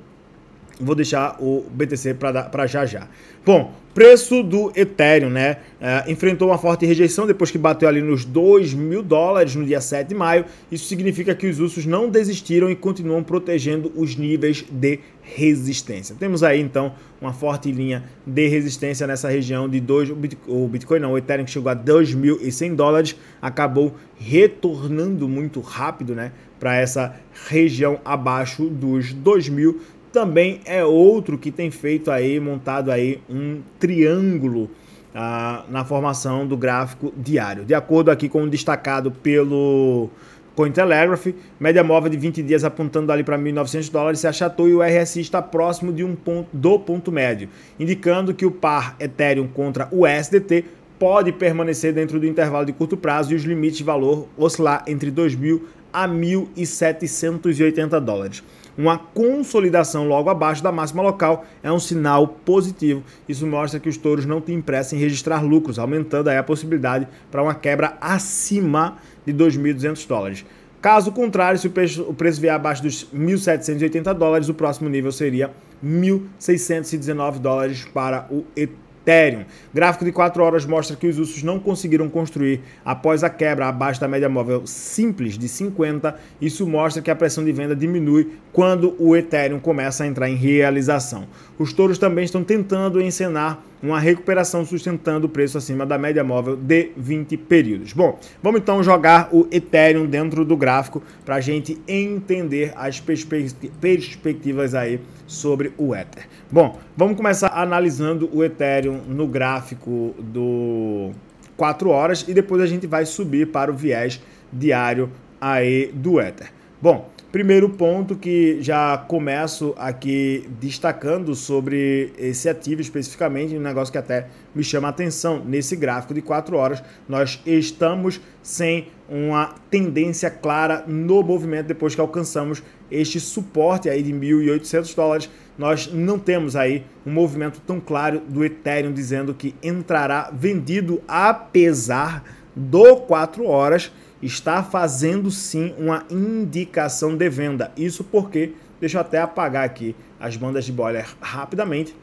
Vou deixar o BTC para já já. Bom, preço do Ethereum, né? É, enfrentou uma forte rejeição depois que bateu ali nos 2 mil dólares no dia 7 de maio. Isso significa que os ursos não desistiram e continuam protegendo os níveis de resistência. Temos aí então uma forte linha de resistência nessa região de 2. O Bitcoin não, o Ethereum que chegou a 2.100 dólares acabou retornando muito rápido, né? Para essa região abaixo dos 2 mil também é outro que tem feito aí, montado aí um triângulo ah, na formação do gráfico diário. De acordo aqui com o destacado pelo Cointelegraph, média móvel de 20 dias apontando ali para 1.900 dólares se achatou e o RSI está próximo de um ponto, do ponto médio, indicando que o par Ethereum contra o USDT pode permanecer dentro do intervalo de curto prazo e os limites de valor oscilar entre 2.000 a 1.780 dólares uma consolidação logo abaixo da máxima local é um sinal positivo. Isso mostra que os touros não têm pressa em registrar lucros, aumentando aí a possibilidade para uma quebra acima de 2.200 dólares. Caso contrário, se o preço, o preço vier abaixo dos 1.780 dólares, o próximo nível seria 1.619 dólares para o ET. Ethereum. O gráfico de 4 horas mostra que os usos não conseguiram construir após a quebra abaixo da média móvel simples de 50. Isso mostra que a pressão de venda diminui quando o Ethereum começa a entrar em realização. Os touros também estão tentando encenar uma recuperação sustentando o preço acima da média móvel de 20 períodos. Bom, vamos então jogar o Ethereum dentro do gráfico para a gente entender as perspe perspectivas aí sobre o Ether. Bom, vamos começar analisando o Ethereum no gráfico do 4 horas e depois a gente vai subir para o viés diário aí do Ether. Bom, Primeiro ponto que já começo aqui destacando sobre esse ativo especificamente, um negócio que até me chama a atenção. Nesse gráfico de 4 horas, nós estamos sem uma tendência clara no movimento depois que alcançamos este suporte aí de 1.800 dólares. Nós não temos aí um movimento tão claro do Ethereum dizendo que entrará vendido apesar do 4 horas está fazendo sim uma indicação de venda. Isso porque, deixa eu até apagar aqui as bandas de boiler rapidamente.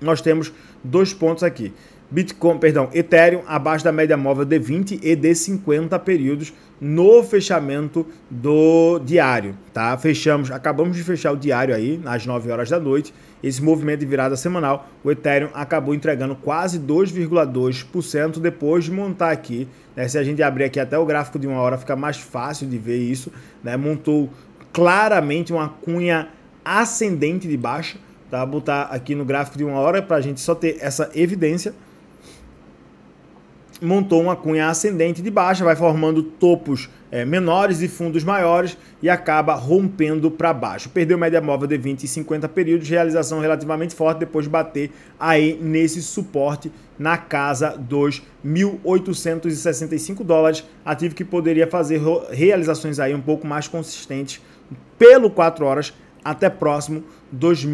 Nós temos dois pontos aqui. Bitcoin, perdão, Ethereum abaixo da média móvel de 20 e de 50 períodos no fechamento do diário, tá? Fechamos, acabamos de fechar o diário aí às 9 horas da noite. Esse movimento de virada semanal, o Ethereum acabou entregando quase 2,2% depois de montar aqui, né? Se a gente abrir aqui até o gráfico de uma hora, fica mais fácil de ver isso, né? Montou claramente uma cunha ascendente de baixa, tá? Botar aqui no gráfico de uma hora para a gente só ter essa evidência montou uma cunha ascendente de baixa, vai formando topos é, menores e fundos maiores e acaba rompendo para baixo. Perdeu média móvel de 20 e 50 períodos, realização relativamente forte depois de bater aí nesse suporte na casa dos 1.865 dólares, ativo que poderia fazer realizações aí um pouco mais consistentes pelo 4 horas até próximo dos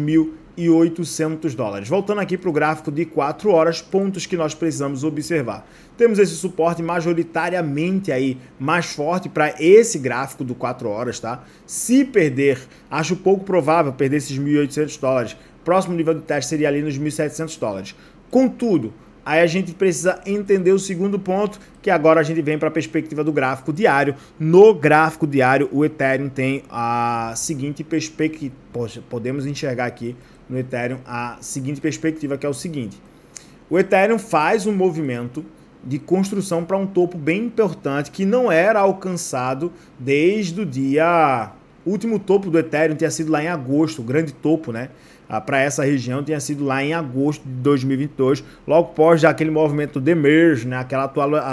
e 800 dólares. Voltando aqui para o gráfico de 4 horas, pontos que nós precisamos observar. Temos esse suporte majoritariamente aí mais forte para esse gráfico do 4 horas, tá? Se perder, acho pouco provável perder esses 1.800 dólares. Próximo nível de teste seria ali nos 1.700 dólares. Contudo, Aí a gente precisa entender o segundo ponto, que agora a gente vem para a perspectiva do gráfico diário. No gráfico diário, o Ethereum tem a seguinte perspectiva. Podemos enxergar aqui no Ethereum a seguinte perspectiva, que é o seguinte. O Ethereum faz um movimento de construção para um topo bem importante que não era alcançado desde o dia. O último topo do Ethereum tinha sido lá em agosto, o grande topo, né? Ah, para essa região tinha sido lá em agosto de 2022, logo pós aquele movimento de merge, né, aquela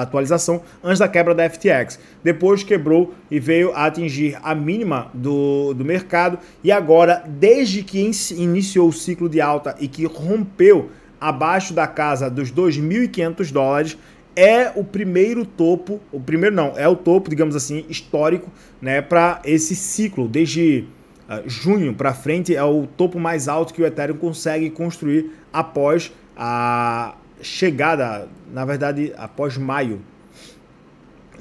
atualização antes da quebra da FTX. Depois quebrou e veio a atingir a mínima do, do mercado e agora, desde que in iniciou o ciclo de alta e que rompeu abaixo da casa dos 2.500 dólares, é o primeiro topo, o primeiro não, é o topo, digamos assim, histórico, né, para esse ciclo, desde uh, junho para frente, é o topo mais alto que o Ethereum consegue construir após a chegada, na verdade, após maio.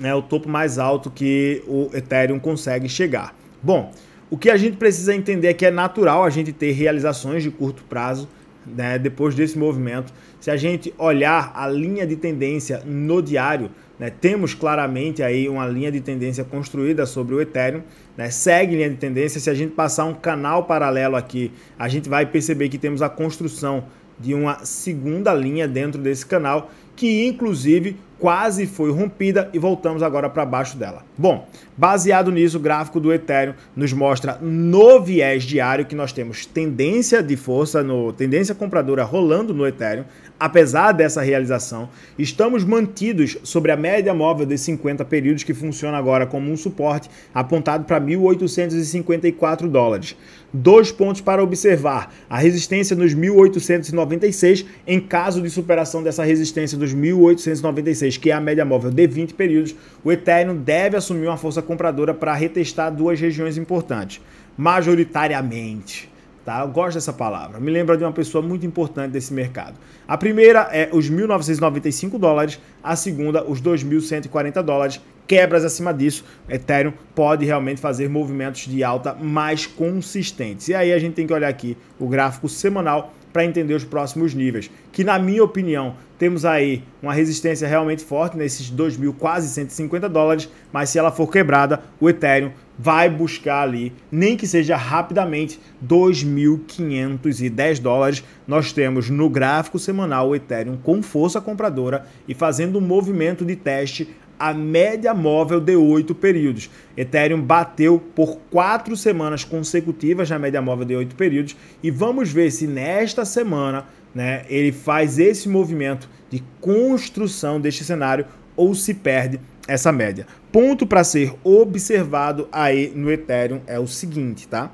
É o topo mais alto que o Ethereum consegue chegar. Bom, o que a gente precisa entender é que é natural a gente ter realizações de curto prazo né, depois desse movimento. Se a gente olhar a linha de tendência no diário, né, temos claramente aí uma linha de tendência construída sobre o Ethereum né, segue linha de tendência. Se a gente passar um canal paralelo aqui, a gente vai perceber que temos a construção de uma segunda linha dentro desse canal, que inclusive quase foi rompida e voltamos agora para baixo dela. Bom, Baseado nisso, o gráfico do Ethereum nos mostra no viés diário que nós temos tendência de força, no, tendência compradora rolando no Ethereum. Apesar dessa realização, estamos mantidos sobre a média móvel dos 50 períodos que funciona agora como um suporte apontado para 1.854 dólares. Dois pontos para observar: a resistência nos 1.896, em caso de superação dessa resistência dos 1.896, que é a média móvel de 20 períodos, o Ethereum deve assumir uma força compradora para retestar duas regiões importantes. Majoritariamente. Tá? Eu gosto dessa palavra. Me lembra de uma pessoa muito importante desse mercado. A primeira é os 1.995 dólares, a segunda, os 2.140 dólares. Quebras acima disso, Ethereum pode realmente fazer movimentos de alta mais consistentes. E aí a gente tem que olhar aqui o gráfico semanal para entender os próximos níveis, que na minha opinião temos aí uma resistência realmente forte nesses 2.000, quase 150 dólares, mas se ela for quebrada, o Ethereum vai buscar ali, nem que seja rapidamente, 2.510 dólares. Nós temos no gráfico semanal o Ethereum com força compradora e fazendo um movimento de teste a média móvel de oito períodos. Ethereum bateu por quatro semanas consecutivas na média móvel de oito períodos e vamos ver se nesta semana né, ele faz esse movimento de construção deste cenário ou se perde essa média. Ponto para ser observado aí no Ethereum é o seguinte, tá?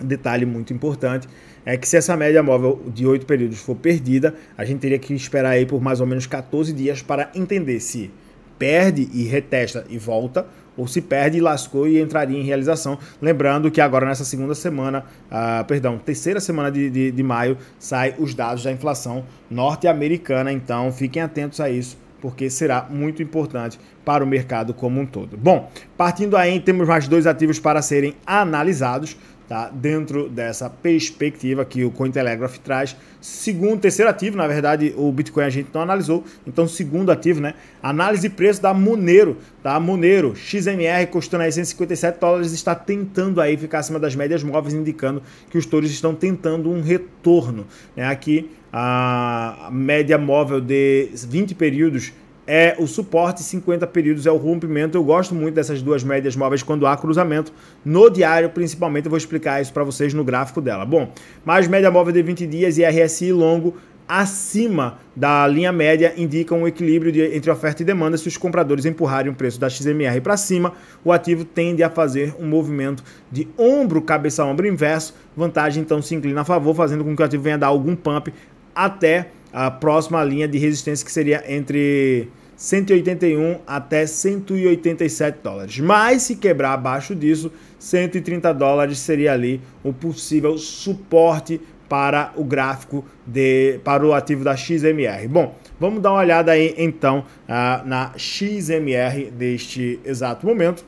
Detalhe muito importante é que se essa média móvel de oito períodos for perdida, a gente teria que esperar aí por mais ou menos 14 dias para entender se perde e retesta e volta, ou se perde, lascou e entraria em realização. Lembrando que agora nessa segunda semana, ah, perdão, terceira semana de, de, de maio, sai os dados da inflação norte-americana, então fiquem atentos a isso porque será muito importante para o mercado como um todo. Bom, partindo aí, temos mais dois ativos para serem analisados. Tá? Dentro dessa perspectiva que o Cointelegraph traz, segundo, terceiro ativo, na verdade o Bitcoin a gente não analisou, então segundo ativo, né? Análise preço da Monero, tá? Monero XMR custando aí 157 dólares, está tentando aí ficar acima das médias móveis, indicando que os touros estão tentando um retorno, né? Aqui a média móvel de 20 períodos é o suporte, 50 períodos é o rompimento. Eu gosto muito dessas duas médias móveis quando há cruzamento. No diário, principalmente, eu vou explicar isso para vocês no gráfico dela. Bom, mais média móvel de 20 dias e RSI longo acima da linha média indica um equilíbrio de, entre oferta e demanda. Se os compradores empurrarem o preço da XMR para cima, o ativo tende a fazer um movimento de ombro, cabeça, ombro inverso. Vantagem então se inclina a favor, fazendo com que o ativo venha dar algum pump até a próxima linha de resistência que seria entre 181 até 187 dólares. Mas se quebrar abaixo disso, 130 dólares seria ali o possível suporte para o gráfico de para o ativo da XMR. Bom, vamos dar uma olhada aí então ah, na XMR deste exato momento.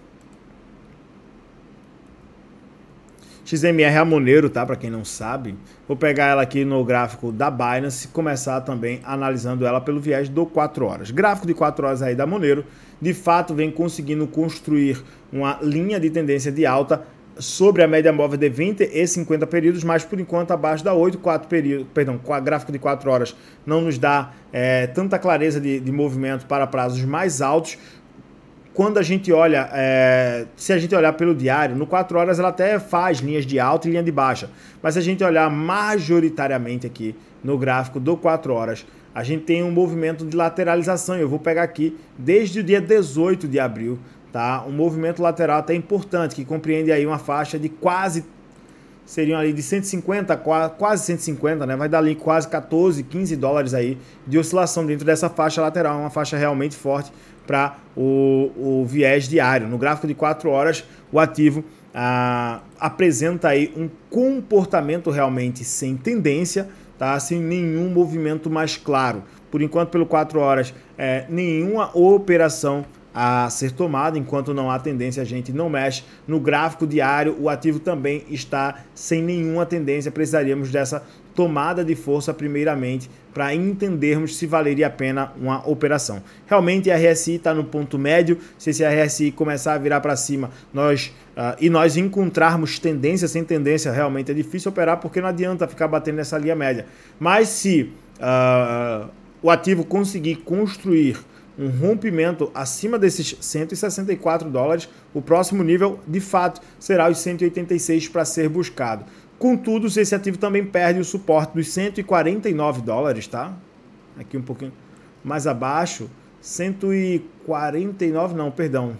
XMR a Monero, tá? Para quem não sabe. Vou pegar ela aqui no gráfico da Binance e começar também analisando ela pelo viés do 4 horas. Gráfico de 4 horas aí da Monero, de fato, vem conseguindo construir uma linha de tendência de alta sobre a média móvel de 20 e 50 períodos, mas por enquanto abaixo da 8, 4 períodos, perdão, gráfico de 4 horas não nos dá é, tanta clareza de, de movimento para prazos mais altos, quando a gente olha, é, se a gente olhar pelo diário, no 4 horas ela até faz linhas de alta e linha de baixa. Mas se a gente olhar majoritariamente aqui no gráfico do 4 horas, a gente tem um movimento de lateralização. Eu vou pegar aqui desde o dia 18 de abril, tá? Um movimento lateral até importante, que compreende aí uma faixa de quase seriam ali de 150, quase 150, né? Vai dar ali quase 14, 15 dólares aí de oscilação dentro dessa faixa lateral, uma faixa realmente forte para o, o viés diário. No gráfico de 4 horas, o ativo ah, apresenta aí um comportamento realmente sem tendência, tá? sem nenhum movimento mais claro. Por enquanto, pelo 4 horas, é, nenhuma operação a ser tomada. Enquanto não há tendência, a gente não mexe. No gráfico diário, o ativo também está sem nenhuma tendência. Precisaríamos dessa tomada de força primeiramente para entendermos se valeria a pena uma operação. Realmente a RSI está no ponto médio. Se esse RSI começar a virar para cima, nós uh, e nós encontrarmos tendência sem tendência, realmente é difícil operar porque não adianta ficar batendo nessa linha média. Mas se uh, o ativo conseguir construir um rompimento acima desses 164 dólares, o próximo nível, de fato, será os 186 para ser buscado. Contudo, se esse ativo também perde o suporte dos 149 dólares, tá? Aqui um pouquinho mais abaixo, 149, não, perdão.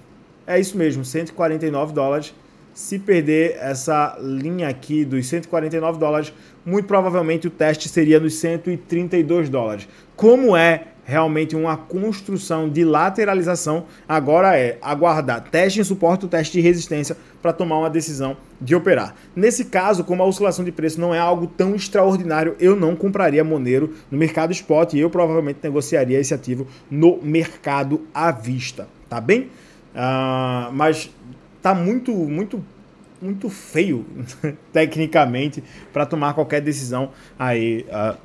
É isso mesmo, 149 dólares. Se perder essa linha aqui dos 149 dólares, muito provavelmente o teste seria nos 132 dólares como é realmente uma construção de lateralização, agora é aguardar teste em suporte, teste de resistência para tomar uma decisão de operar. Nesse caso, como a oscilação de preço não é algo tão extraordinário, eu não compraria Monero no mercado spot e eu provavelmente negociaria esse ativo no mercado à vista, tá bem? Uh, mas tá muito, muito muito feio tecnicamente para tomar qualquer decisão aí uh,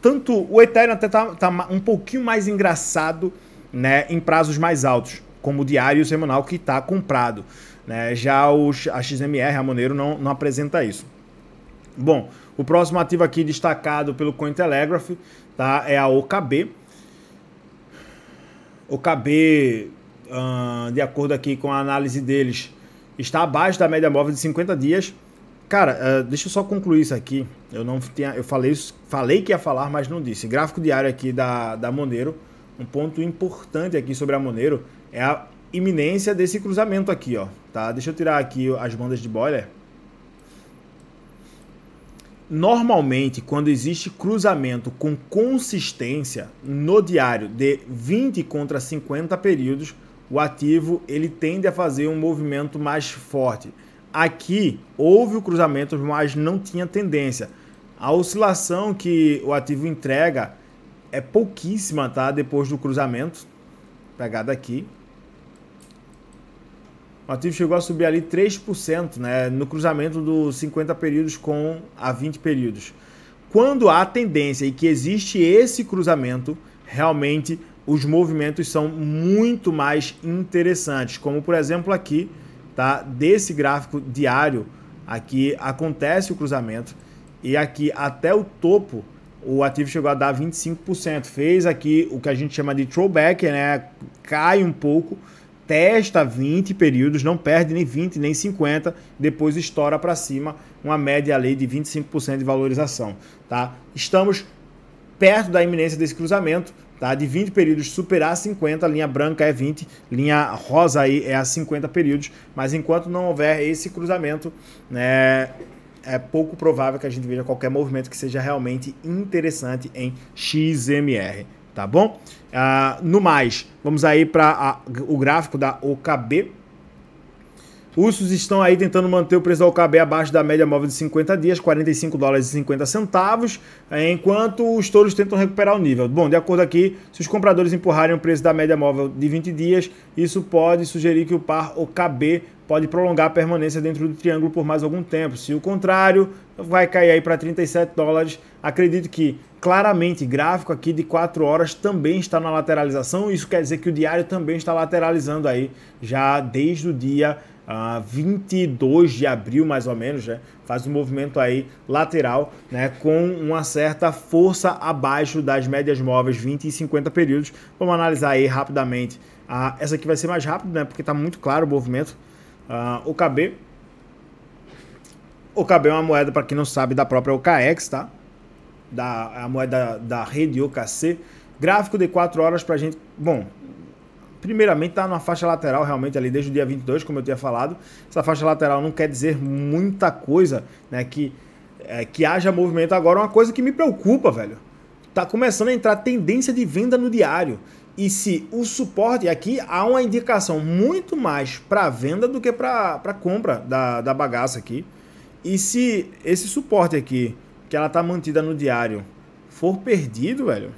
tanto o Ethereum até tá, tá um pouquinho mais engraçado, né, em prazos mais altos, como o diário e o semanal que está comprado, né? Já o, a XMR, a Monero não, não apresenta isso. Bom, o próximo ativo aqui destacado pelo Cointelegraph, tá, é a OKB. OKB, hum, de acordo aqui com a análise deles, está abaixo da média móvel de 50 dias Cara, uh, deixa eu só concluir isso aqui. Eu não tinha, eu falei, falei que ia falar, mas não disse. Gráfico diário aqui da, da Monero. Um ponto importante aqui sobre a Monero é a iminência desse cruzamento aqui, ó. Tá? Deixa eu tirar aqui as bandas de boiler. Normalmente, quando existe cruzamento com consistência no diário de 20 contra 50 períodos, o ativo ele tende a fazer um movimento mais forte. Aqui houve o cruzamento, mas não tinha tendência. A oscilação que o ativo entrega é pouquíssima, tá? Depois do cruzamento. Pegada aqui. O ativo chegou a subir ali 3%, né? No cruzamento dos 50 períodos com a 20 períodos. Quando há tendência e que existe esse cruzamento, realmente os movimentos são muito mais interessantes. Como por exemplo aqui, tá? Desse gráfico diário, aqui acontece o cruzamento e aqui até o topo o ativo chegou a dar 25%, fez aqui o que a gente chama de throwback, né? Cai um pouco, testa 20 períodos, não perde nem 20 nem 50, depois estoura para cima, uma média ali de 25% de valorização, tá? Estamos perto da iminência desse cruzamento, tá? de 20 períodos superar 50, linha branca é 20, linha rosa aí é a 50 períodos, mas enquanto não houver esse cruzamento, né, é pouco provável que a gente veja qualquer movimento que seja realmente interessante em XMR, tá bom? Ah, no mais, vamos aí para o gráfico da OKB, Ursos estão aí tentando manter o preço da OKB abaixo da média móvel de 50 dias, 45 dólares e 50 centavos, eh, enquanto os touros tentam recuperar o nível. Bom, de acordo aqui, se os compradores empurrarem o preço da média móvel de 20 dias, isso pode sugerir que o par OKB pode prolongar a permanência dentro do triângulo por mais algum tempo. Se o contrário, vai cair aí para 37 dólares. Acredito que claramente gráfico aqui de 4 horas também está na lateralização. Isso quer dizer que o diário também está lateralizando aí já desde o dia uh, 22 de abril, mais ou menos, né? Faz um movimento aí lateral, né? Com uma certa força abaixo das médias móveis 20 e 50 períodos. Vamos analisar aí rapidamente. Uh, essa aqui vai ser mais rápida, né? Porque está muito claro o movimento. Uh, ah, OKB. OKB é uma moeda, para quem não sabe, da própria OKX, tá? Da, é a moeda da rede OKC. Gráfico de 4 horas para a gente. Bom, primeiramente está numa faixa lateral realmente ali desde o dia 22, como eu tinha falado. Essa faixa lateral não quer dizer muita coisa, né? Que, é, que haja movimento agora, uma coisa que me preocupa, velho. Tá começando a entrar tendência de venda no diário. E se o suporte aqui há uma indicação muito mais para venda do que para compra da, da bagaça aqui. E se esse suporte aqui, que ela tá mantida no diário, for perdido, velho,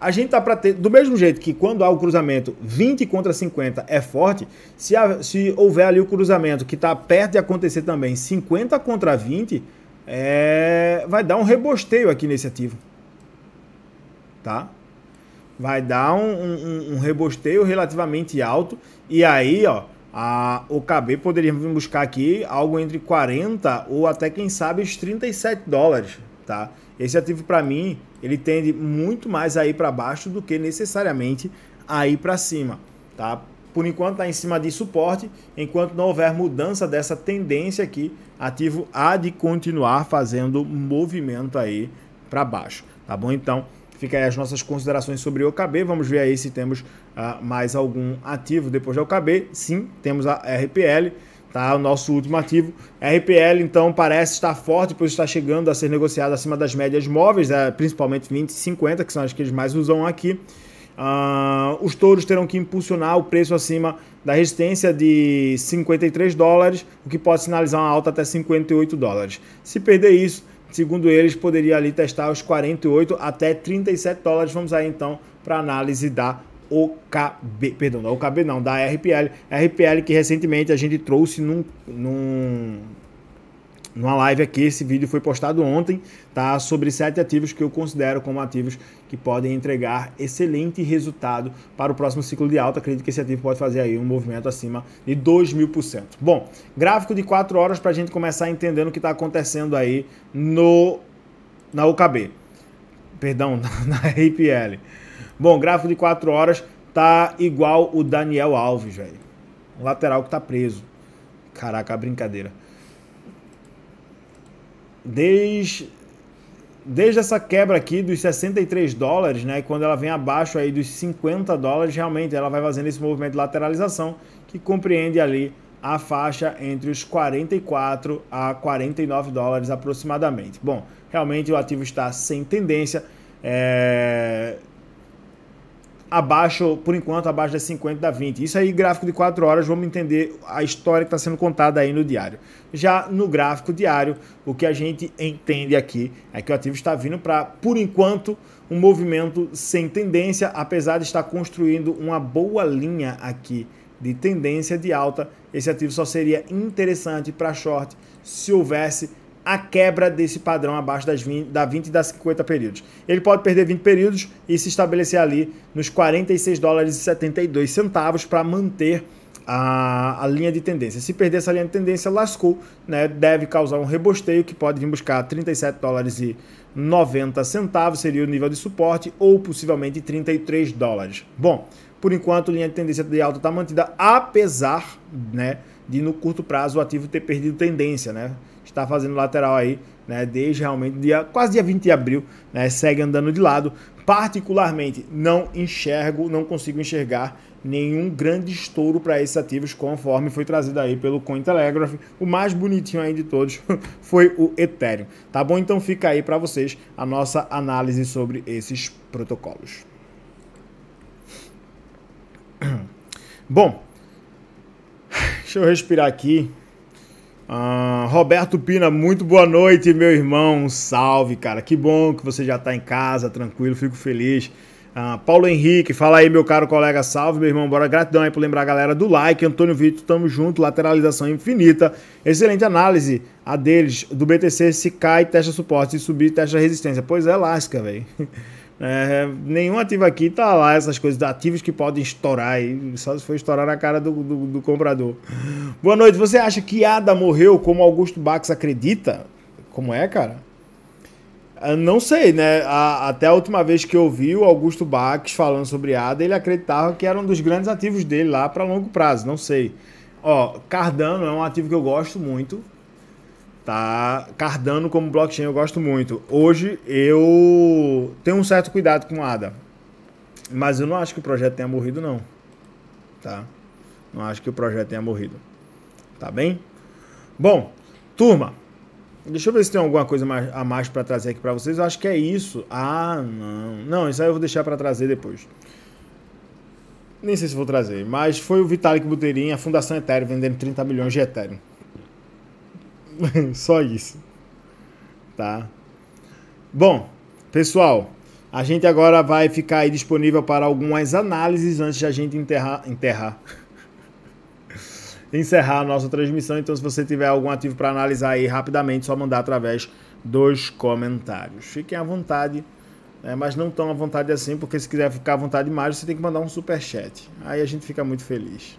a gente tá para ter, do mesmo jeito que quando há o cruzamento 20 contra 50 é forte, se, há, se houver ali o cruzamento que está perto de acontecer também 50 contra 20, é, vai dar um rebosteio aqui nesse ativo. Tá? Vai dar um, um, um rebosteio relativamente alto. E aí, ó, a, o KB poderia vir buscar aqui algo entre 40 ou até, quem sabe, os 37 dólares. Tá? Esse ativo para mim, ele tende muito mais aí para baixo do que necessariamente aí para cima, tá? Por enquanto está em cima de suporte, enquanto não houver mudança dessa tendência aqui, ativo há de continuar fazendo movimento aí para baixo, tá bom? Então, fica aí as nossas considerações sobre o OKB. Vamos ver aí se temos uh, mais algum ativo depois do OKB. Sim, temos a RPL tá? O nosso último ativo. RPL, então, parece estar forte, pois está chegando a ser negociado acima das médias móveis, é, principalmente 20 e 50, que são as que eles mais usam aqui. Uh, os touros terão que impulsionar o preço acima da resistência de 53 dólares, o que pode sinalizar uma alta até 58 dólares. Se perder isso, segundo eles, poderia ali testar os 48 até 37 dólares. Vamos aí então para a análise da OKB, perdão, da é OKB não, da RPL. RPL que recentemente a gente trouxe num, num, numa live aqui, esse vídeo foi postado ontem, tá? Sobre sete ativos que eu considero como ativos que podem entregar excelente resultado para o próximo ciclo de alta. Acredito que esse ativo pode fazer aí um movimento acima de dois mil por cento. Bom, gráfico de 4 horas para a gente começar entendendo o que está acontecendo aí no na OKB. Perdão, na RPL. Bom, gráfico de 4 horas tá igual o Daniel Alves, velho. Um lateral que tá preso. Caraca, brincadeira. Desde, desde essa quebra aqui dos 63 dólares, né? Quando ela vem abaixo aí dos 50 dólares, realmente ela vai fazendo esse movimento de lateralização que compreende ali a faixa entre os 44 a 49 dólares aproximadamente. Bom, realmente o ativo está sem tendência. É abaixo, por enquanto, abaixo das 50 da 20. Isso aí, gráfico de 4 horas, vamos entender a história que está sendo contada aí no diário. Já no gráfico diário, o que a gente entende aqui é que o ativo está vindo para, por enquanto, um movimento sem tendência, apesar de estar construindo uma boa linha aqui de tendência de alta. Esse ativo só seria interessante para short se houvesse a quebra desse padrão abaixo das 20, da 20 e das 50 períodos. Ele pode perder 20 períodos e se estabelecer ali nos 46 dólares e 72 centavos para manter a, a, linha de tendência. Se perder essa linha de tendência, lascou, né? Deve causar um rebosteio que pode vir buscar 37 dólares e 90 centavos, seria o nível de suporte, ou possivelmente 33 dólares. Bom, por enquanto, linha de tendência de alta está mantida, apesar, né, de no curto prazo o ativo ter perdido tendência, né? está fazendo lateral aí, né? Desde realmente dia, quase dia 20 de abril, né? Segue andando de lado. Particularmente, não enxergo, não consigo enxergar nenhum grande estouro para esses ativos, conforme foi trazido aí pelo Cointelegraph. O mais bonitinho aí de todos foi o Ethereum. Tá bom? Então fica aí para vocês a nossa análise sobre esses protocolos. Bom, deixa eu respirar aqui ah, Roberto Pina, muito boa noite, meu irmão. Um salve, cara. Que bom que você já está em casa, tranquilo, fico feliz. Ah, Paulo Henrique, fala aí, meu caro colega, salve, meu irmão, bora, gratidão aí por lembrar a galera do like, Antônio Vitor, tamo junto, lateralização infinita, excelente análise, a deles, do BTC, se cai, testa suporte, se subir, testa resistência, pois é, lasca, velho. É, nenhum ativo aqui tá lá, essas coisas, ativos que podem estourar, e só se for estourar na cara do, do, do comprador. Boa noite, você acha que Ada morreu como Augusto Bax acredita? Como é, cara? Eu não sei, né? A, até a última vez que eu vi o Augusto Bax falando sobre Ada, ele acreditava que era um dos grandes ativos dele lá para longo prazo, não sei. Ó, Cardano é um ativo que eu gosto muito, tá? Cardano como blockchain eu gosto muito. Hoje eu tenho um certo cuidado com ADA, mas eu não acho que o projeto tenha morrido não, tá? Não acho que o projeto tenha morrido, tá bem? Bom, turma, deixa eu ver se tem alguma coisa mais, a mais para trazer aqui para vocês. Eu acho que é isso. Ah, não, não, isso aí eu vou deixar para trazer depois. Nem sei se vou trazer, mas foi o Vitalik Buterin, a Fundação Ethereum, vendendo 30 milhões de Ethereum. Só isso. Tá? Bom, pessoal, a gente agora vai ficar aí disponível para algumas análises antes de a gente enterrar, enterrar. encerrar a nossa transmissão. Então, se você tiver algum ativo para analisar aí rapidamente, só mandar através dos comentários. Fiquem à vontade, né? mas não tão à vontade assim, porque se quiser ficar à vontade mais, você tem que mandar um super chat. Aí a gente fica muito feliz.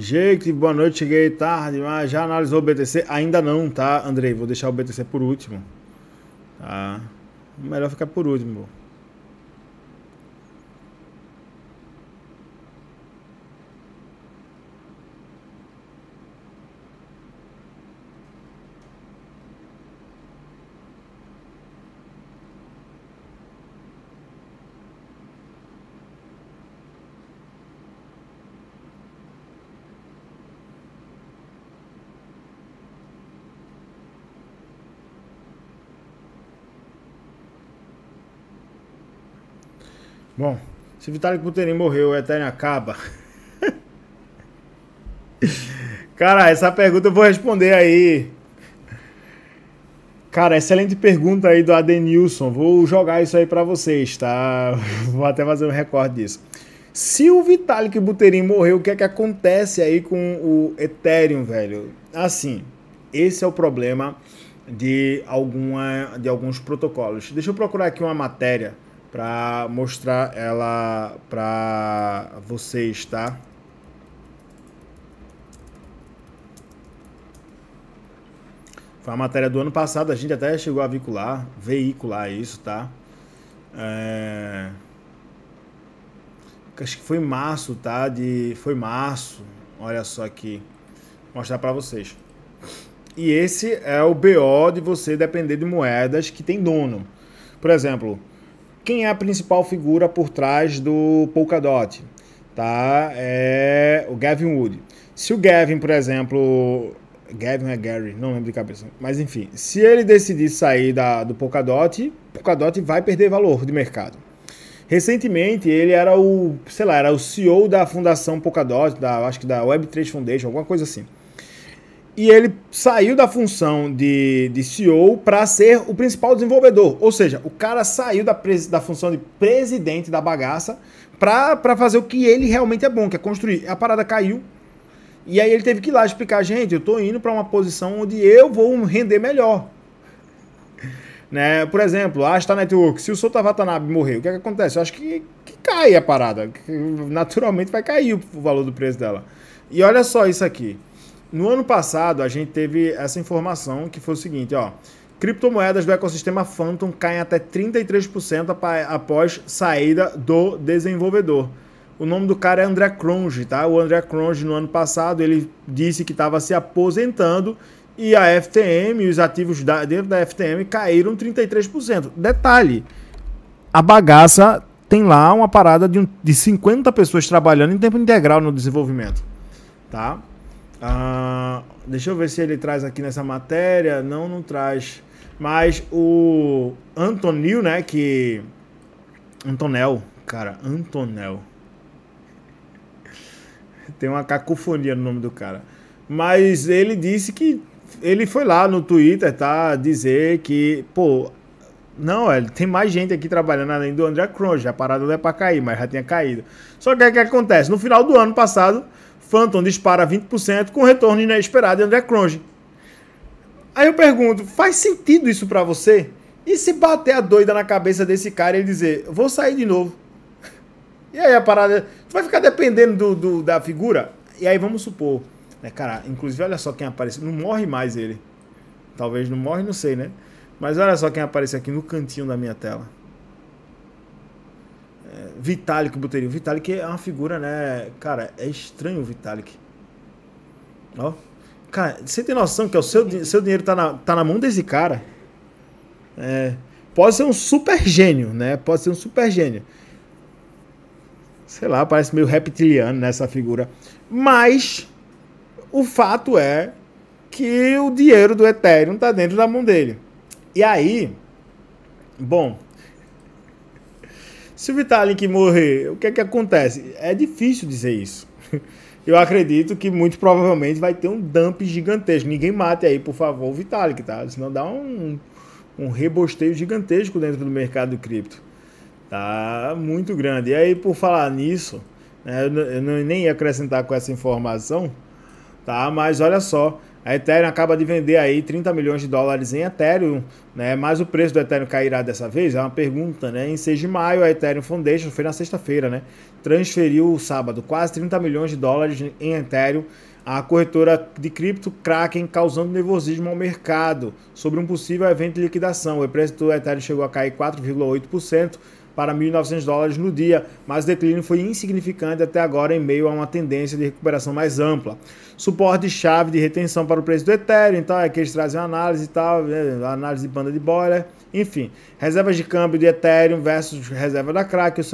Jeito, boa noite, cheguei tarde, mas já analisou o BTC? Ainda não, tá, Andrei? Vou deixar o BTC por último. Tá? Melhor ficar por último. Bom, se Vitalik Buterin morreu, o Ethereum acaba. Cara, essa pergunta eu vou responder aí. Cara, excelente pergunta aí do Adenilson. Vou jogar isso aí para vocês, tá? Vou até fazer um recorde disso. Se o Vitalik Buterin morreu, o que é que acontece aí com o Ethereum, velho? Assim, esse é o problema de, alguma, de alguns protocolos. Deixa eu procurar aqui uma matéria para mostrar ela para vocês, tá? Foi a matéria do ano passado, a gente até chegou a veicular, veicular isso, tá? É... Acho que foi em março, tá? De... Foi março, olha só aqui. Vou mostrar para vocês. E esse é o BO de você depender de moedas que tem dono. Por exemplo, quem é a principal figura por trás do Polkadot? Tá? É o Gavin Wood. Se o Gavin, por exemplo, Gavin é Gary, não lembro de cabeça, mas enfim, se ele decidir sair da, do Polkadot, Polkadot vai perder valor de mercado. Recentemente ele era o, sei lá, era o CEO da fundação Polkadot, da, acho que da Web3 Foundation, alguma coisa assim e ele saiu da função de, de CEO para ser o principal desenvolvedor. Ou seja, o cara saiu da, pres, da função de presidente da bagaça para fazer o que ele realmente é bom, que é construir. A parada caiu. E aí ele teve que ir lá explicar, gente, eu estou indo para uma posição onde eu vou render melhor. Né? Por exemplo, a ah, Star Network, se o Sota Watanabe morrer, o que, é que acontece? Eu acho que, que cai a parada. Naturalmente vai cair o valor do preço dela. E olha só isso aqui. No ano passado, a gente teve essa informação que foi o seguinte, ó. Criptomoedas do ecossistema Phantom caem até 33% após saída do desenvolvedor. O nome do cara é André Cronge, tá? O André Cronge, no ano passado, ele disse que estava se aposentando e a FTM, os ativos da, dentro da FTM caíram 33%. Detalhe, a bagaça tem lá uma parada de, um, de 50 pessoas trabalhando em tempo integral no desenvolvimento, tá? Ah, deixa eu ver se ele traz aqui nessa matéria. Não, não traz. Mas o Antonio, né? Que. Antonel, cara, Antonel. Tem uma cacofonia no nome do cara. Mas ele disse que. Ele foi lá no Twitter, tá? Dizer que, pô, não, ele tem mais gente aqui trabalhando além do André Cronge. A parada não é pra cair, mas já tinha caído. Só que o é que acontece? No final do ano passado, Phantom dispara 20% com retorno inesperado de André Cronje. Aí eu pergunto, faz sentido isso para você? E se bater a doida na cabeça desse cara e ele dizer, vou sair de novo? E aí a parada, tu vai ficar dependendo do, do da figura? E aí vamos supor, né, cara, inclusive olha só quem apareceu, não morre mais ele. Talvez não morre, não sei, né? Mas olha só quem apareceu aqui no cantinho da minha tela. Vitalik Buterin. Vitalik é uma figura, né? Cara, é estranho o Vitalik. Ó. Cara, você tem noção que é o seu, seu dinheiro tá na, tá na mão desse cara? É, pode ser um super gênio, né? Pode ser um super gênio. Sei lá, parece meio reptiliano nessa figura. Mas o fato é que o dinheiro do Ethereum tá dentro da mão dele. E aí, bom, se o Vitalik morrer, o que é que acontece? É difícil dizer isso. Eu acredito que muito provavelmente vai ter um dump gigantesco. Ninguém mate aí, por favor, o Vitalik, tá? Senão dá um, um rebosteio gigantesco dentro do mercado do cripto. Tá muito grande. E aí, por falar nisso, né, eu, eu nem ia acrescentar com essa informação, tá? Mas olha só, a Ethereum acaba de vender aí 30 milhões de dólares em Ethereum, né? Mas o preço do Ethereum cairá dessa vez? É uma pergunta, né? Em 6 de maio, a Ethereum Foundation, foi na sexta-feira, né? Transferiu o sábado quase 30 milhões de dólares em Ethereum à corretora de cripto Kraken, causando nervosismo ao mercado sobre um possível evento de liquidação. O preço do Ethereum chegou a cair 4,8% para 1.900 dólares no dia, mas o declínio foi insignificante até agora em meio a uma tendência de recuperação mais ampla. Suporte-chave de retenção para o preço do Ethereum, então é que eles trazem uma análise e tal, né, análise de banda de boiler, enfim. Reservas de câmbio de Ethereum versus reserva da Kraken,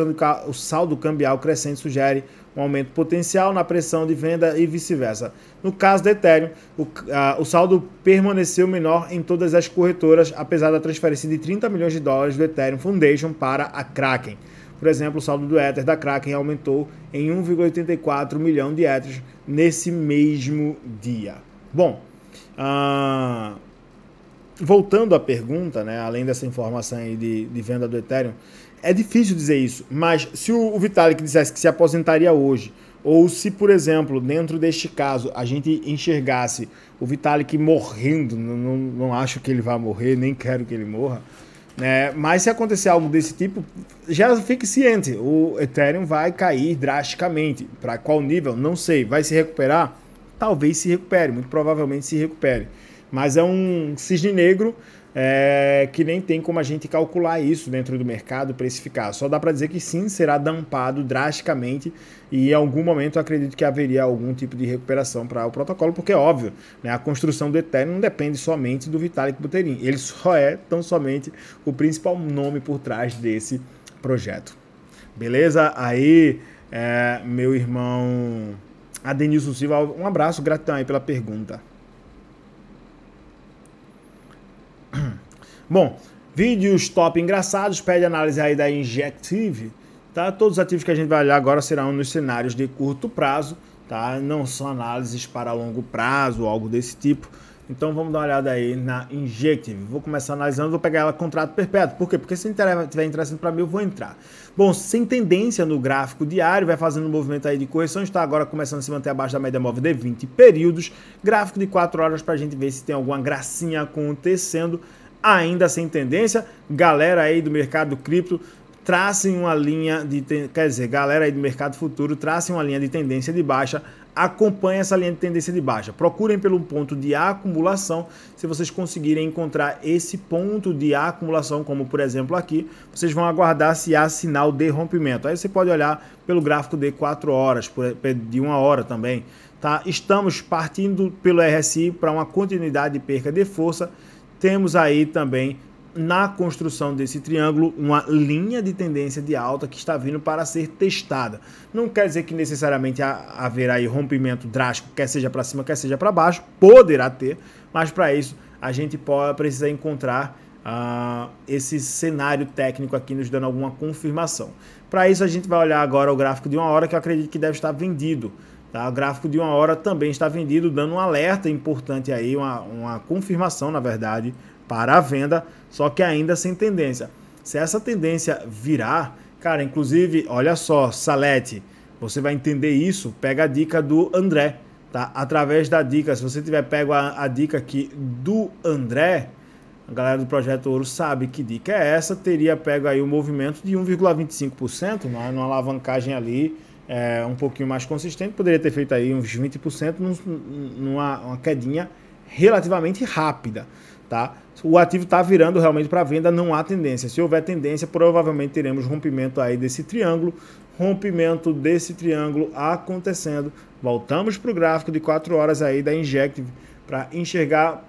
o saldo cambial crescente sugere um aumento potencial na pressão de venda e vice-versa. No caso da Ethereum, o, a, o, saldo permaneceu menor em todas as corretoras, apesar da transferência de 30 milhões de dólares do Ethereum Foundation para a Kraken. Por exemplo, o saldo do Ether da Kraken aumentou em 1,84 milhão de Ethers nesse mesmo dia. Bom, uh, voltando à pergunta, né, além dessa informação de, de venda do Ethereum, é difícil dizer isso, mas se o, o Vitalik dissesse que se aposentaria hoje, ou se, por exemplo, dentro deste caso, a gente enxergasse o Vitalik morrendo, não, não, não acho que ele vá morrer, nem quero que ele morra, né? mas se acontecer algo desse tipo, já fique ciente, o Ethereum vai cair drasticamente. Para qual nível? Não sei. Vai se recuperar? Talvez se recupere, muito provavelmente se recupere. Mas é um cisne negro é, que nem tem como a gente calcular isso dentro do mercado, precificar. Só dá para dizer que sim, será dampado drasticamente e em algum momento acredito que haveria algum tipo de recuperação para o protocolo, porque é óbvio, né, a construção do Ethereum não depende somente do Vitalik Buterin, ele só é tão somente o principal nome por trás desse projeto. Beleza? Aí, é, meu irmão Adenilson Silva, um abraço, gratidão aí pela pergunta. Bom, vídeos top engraçados, pede análise aí da Injective, tá? Todos os ativos que a gente vai olhar agora serão nos cenários de curto prazo, tá? Não são análises para longo prazo, algo desse tipo. Então vamos dar uma olhada aí na Injective. Vou começar analisando, vou pegar ela contrato perpétuo. Por quê? Porque se tiver interessante para mim, eu vou entrar. Bom, sem tendência no gráfico diário, vai fazendo um movimento aí de correção, está agora começando a se manter abaixo da média móvel de 20 períodos. Gráfico de 4 horas para a gente ver se tem alguma gracinha acontecendo ainda sem tendência. Galera aí do mercado cripto tracem uma linha de. Quer dizer, galera aí do mercado futuro, tracem uma linha de tendência de baixa, acompanhem essa linha de tendência de baixa. Procurem pelo ponto de acumulação. Se vocês conseguirem encontrar esse ponto de acumulação, como por exemplo aqui, vocês vão aguardar se há sinal de rompimento. Aí você pode olhar pelo gráfico de 4 horas, de 1 hora também. Tá? Estamos partindo pelo RSI para uma continuidade de perca de força. Temos aí também na construção desse triângulo uma linha de tendência de alta que está vindo para ser testada. Não quer dizer que necessariamente haverá aí rompimento drástico, quer seja para cima, quer seja para baixo, poderá ter, mas para isso a gente pode, precisa encontrar uh, esse cenário técnico aqui nos dando alguma confirmação. Para isso a gente vai olhar agora o gráfico de uma hora que eu acredito que deve estar vendido. Tá? O gráfico de uma hora também está vendido, dando um alerta importante aí, uma, uma confirmação, na verdade, para a venda só que ainda sem tendência. Se essa tendência virar, cara, inclusive, olha só, Salete, você vai entender isso, pega a dica do André, tá? Através da dica, se você tiver pego a, a dica aqui do André, a galera do Projeto Ouro sabe que dica é essa, teria pego aí o um movimento de 1,25%, né? numa alavancagem ali é, um pouquinho mais consistente, poderia ter feito aí uns 20% numa numa quedinha relativamente rápida. Tá? O ativo está virando realmente para venda, não há tendência. Se houver tendência, provavelmente teremos rompimento aí desse triângulo, rompimento desse triângulo acontecendo. Voltamos para o gráfico de 4 horas aí da Injective para enxergar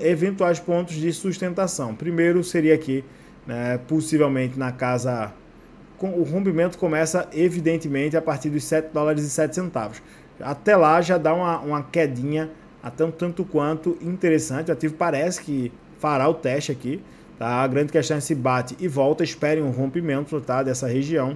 eventuais pontos de sustentação. Primeiro seria aqui, né, possivelmente na casa o rompimento começa evidentemente a partir dos 7 dólares e 7 centavos. Até lá já dá uma, uma quedinha até um tanto quanto interessante. O ativo parece que fará o teste aqui. Tá? A grande questão é se bate e volta. Esperem um rompimento tá? dessa região.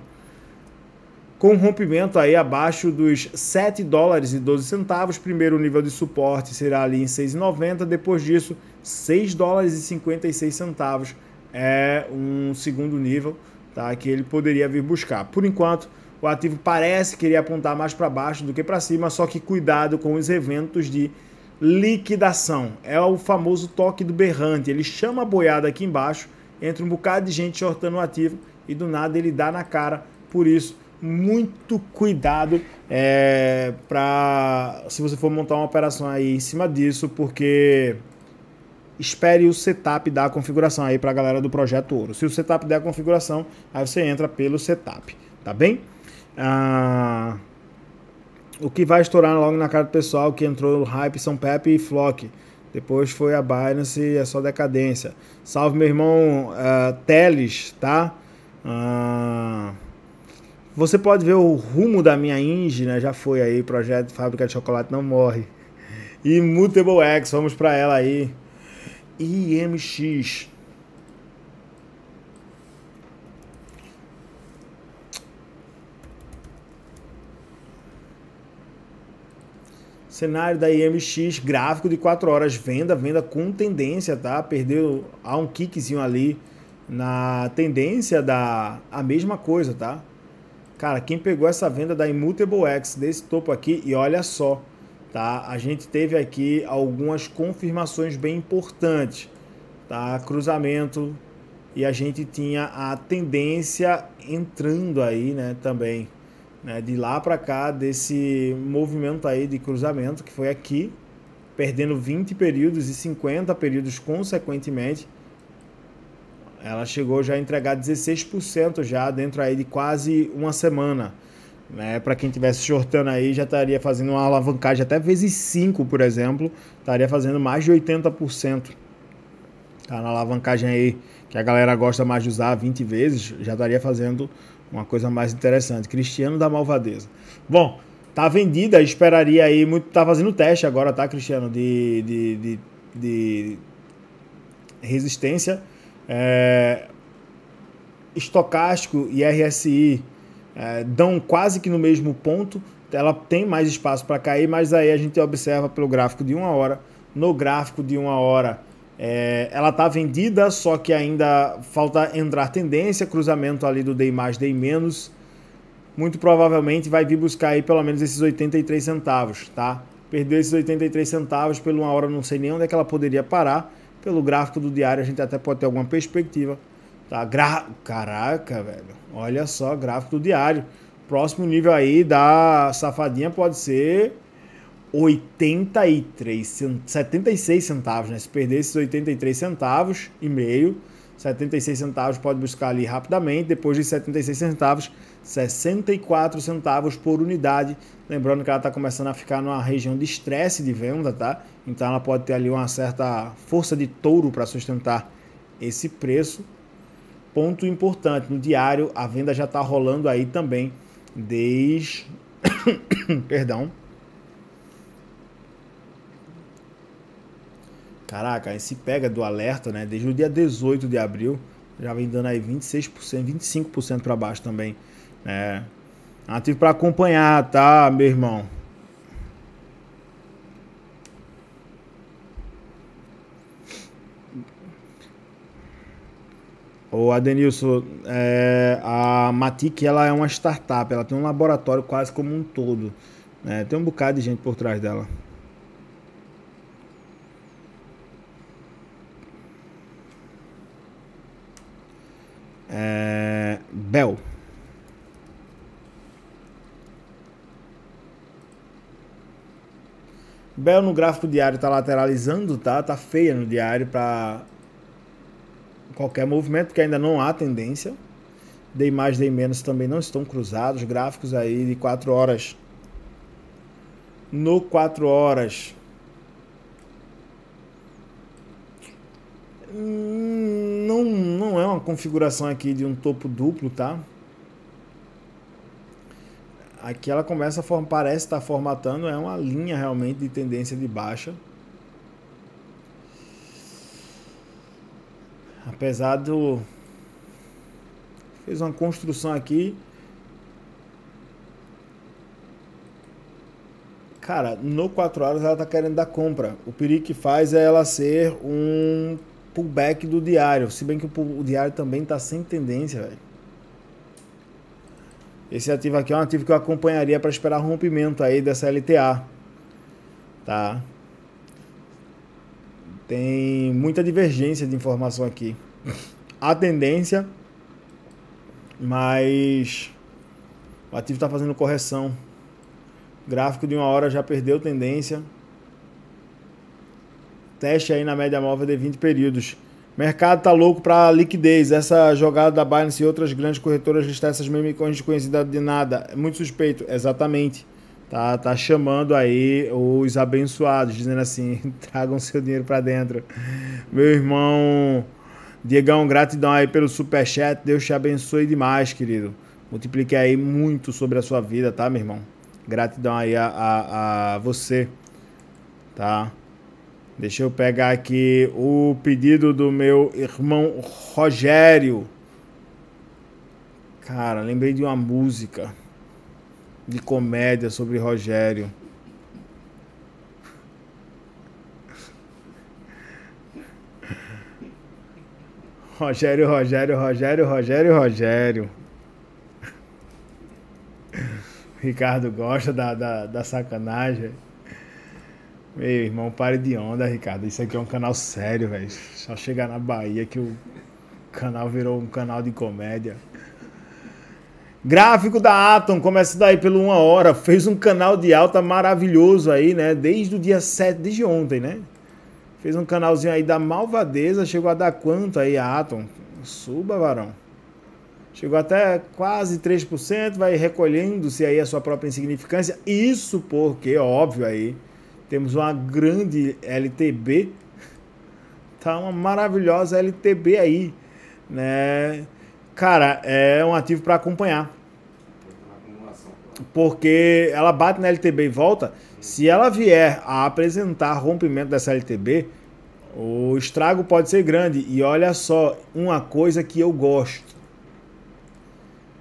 Com um rompimento aí abaixo dos 7 dólares e 12 centavos, primeiro nível de suporte será ali em 6,90, depois disso 6 dólares e 56 centavos é um segundo nível tá? que ele poderia vir buscar. Por enquanto, o ativo parece querer apontar mais para baixo do que para cima, só que cuidado com os eventos de liquidação. É o famoso toque do berrante. Ele chama a boiada aqui embaixo, entra um bocado de gente shortando o ativo e do nada ele dá na cara. Por isso, muito cuidado é, para se você for montar uma operação aí em cima disso, porque espere o setup da configuração aí para a galera do projeto Ouro. Se o setup der a configuração, aí você entra pelo setup, tá bem? Ah o que vai estourar logo na cara do pessoal que entrou no hype são Pepe e Flock. Depois foi a Binance e é só decadência. Salve meu irmão uh, Teles, tá? Uh, você pode ver o rumo da minha Inge, né? Já foi aí, projeto Fábrica de Chocolate Não Morre. E Mutable X, vamos para ela aí. IMX. Cenário da IMX, gráfico de 4 horas, venda, venda com tendência, tá? Perdeu há um kickzinho ali na tendência da a mesma coisa, tá? Cara, quem pegou essa venda da Immutable X desse topo aqui e olha só, tá? A gente teve aqui algumas confirmações bem importantes, tá? Cruzamento e a gente tinha a tendência entrando aí, né, também né, de lá para cá desse movimento aí de cruzamento que foi aqui, perdendo 20 períodos e 50 períodos consequentemente. Ela chegou já a entregar 16% já dentro aí de quase uma semana. Né? Para quem estivesse shortando aí, já estaria fazendo uma alavancagem até vezes 5, por exemplo, estaria fazendo mais de 80%. Tá na alavancagem aí que a galera gosta mais de usar 20 vezes, já estaria fazendo uma coisa mais interessante. Cristiano da Malvadeza. Bom, tá vendida, esperaria aí muito. Tá fazendo teste agora, tá, Cristiano? De, de, de, de resistência. É, estocástico e RSI é, dão quase que no mesmo ponto. Ela tem mais espaço para cair, mas aí a gente observa pelo gráfico de uma hora. No gráfico de uma hora, é, ela está vendida, só que ainda falta entrar tendência, cruzamento ali do DEI mais, DEI menos. Muito provavelmente vai vir buscar aí pelo menos esses 83 centavos, tá? Perdeu esses 83 centavos por uma hora, não sei nem onde é que ela poderia parar. Pelo gráfico do diário a gente até pode ter alguma perspectiva. Tá? Gra... Caraca, velho. Olha só, gráfico do diário. Próximo nível aí da safadinha pode ser 83, 76 centavos, né? Se perder esses 83 centavos e meio, 76 centavos pode buscar ali rapidamente, depois de 76 centavos, 64 centavos por unidade. Lembrando que ela está começando a ficar numa região de estresse de venda, tá? Então ela pode ter ali uma certa força de touro para sustentar esse preço. Ponto importante, no diário a venda já está rolando aí também desde... Perdão Caraca, aí se pega do alerta, né? Desde o dia 18 de abril, já vem dando aí 26%, 25% para baixo também. É. Né? Ativo ah, para acompanhar, tá, meu irmão? O Adenilson, é, a Matic ela é uma startup, ela tem um laboratório quase como um todo. Né? Tem um bocado de gente por trás dela. É, Bell. Bell no gráfico diário está lateralizando, tá? Tá feia no diário para qualquer movimento, que ainda não há tendência. Dei mais, dei menos também não estão cruzados. Gráficos aí de 4 horas. No 4 horas não, não é uma configuração aqui de um topo duplo, tá? Aqui ela começa a parece estar formatando, é uma linha realmente de tendência de baixa. Apesar do fez uma construção aqui. Cara, no 4 horas ela tá querendo dar compra. O perigo que faz é ela ser um pullback do diário. Se bem que o, diário também está sem tendência, velho. Esse ativo aqui é um ativo que eu acompanharia para esperar rompimento aí dessa LTA. Tá? Tem muita divergência de informação aqui. A tendência, mas o ativo está fazendo correção. O gráfico de uma hora já perdeu tendência. Teste aí na média móvel de 20 períodos. Mercado tá louco para liquidez. Essa jogada da Binance e outras grandes corretoras listar essas meme coins desconhecidas de nada. É muito suspeito. Exatamente. Tá, tá chamando aí os abençoados, dizendo assim: tragam seu dinheiro para dentro. Meu irmão Diegão, gratidão aí pelo superchat. Deus te abençoe demais, querido. Multiplique aí muito sobre a sua vida, tá, meu irmão? Gratidão aí a, a, a você, tá? Deixa eu pegar aqui o pedido do meu irmão Rogério. Cara, lembrei de uma música de comédia sobre Rogério. Rogério, Rogério, Rogério, Rogério, Rogério. Ricardo gosta da, da, da sacanagem. Meu irmão, pare de onda, Ricardo. Isso aqui é um canal sério, velho. Só chegar na Bahia que o canal virou um canal de comédia. Gráfico da Atom, começa daí pelo uma hora. Fez um canal de alta maravilhoso aí, né? Desde o dia 7, desde ontem, né? Fez um canalzinho aí da malvadeza. Chegou a dar quanto aí a Atom? Suba, varão. Chegou até quase 3%, vai recolhendo-se aí a sua própria insignificância. Isso porque, óbvio aí, temos uma grande LTB, tá uma maravilhosa LTB aí, né? Cara, é um ativo para acompanhar. Porque ela bate na LTB e volta. Se ela vier a apresentar rompimento dessa LTB, o estrago pode ser grande. E olha só, uma coisa que eu gosto.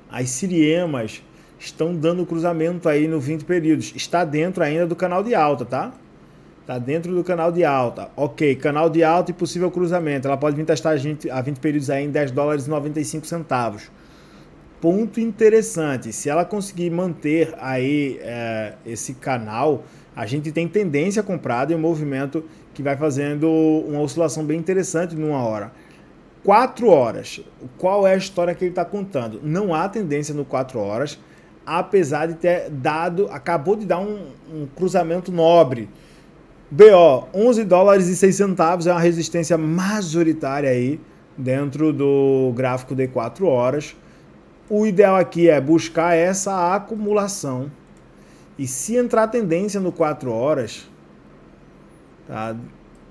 As siriemas estão dando cruzamento aí no 20 períodos. Está dentro ainda do canal de alta, tá? Está dentro do canal de alta. Ok, canal de alta e possível cruzamento. Ela pode vir testar a, gente, a 20 períodos aí em 10 dólares e 95 centavos. Ponto interessante, se ela conseguir manter aí é, esse canal, a gente tem tendência comprada e um movimento que vai fazendo uma oscilação bem interessante numa hora. 4 horas. Qual é a história que ele está contando? Não há tendência no 4 horas apesar de ter dado, acabou de dar um, um cruzamento nobre. BO, 11 dólares e 6 centavos é uma resistência majoritária aí dentro do gráfico de 4 horas. O ideal aqui é buscar essa acumulação. E se entrar tendência no 4 horas, tá?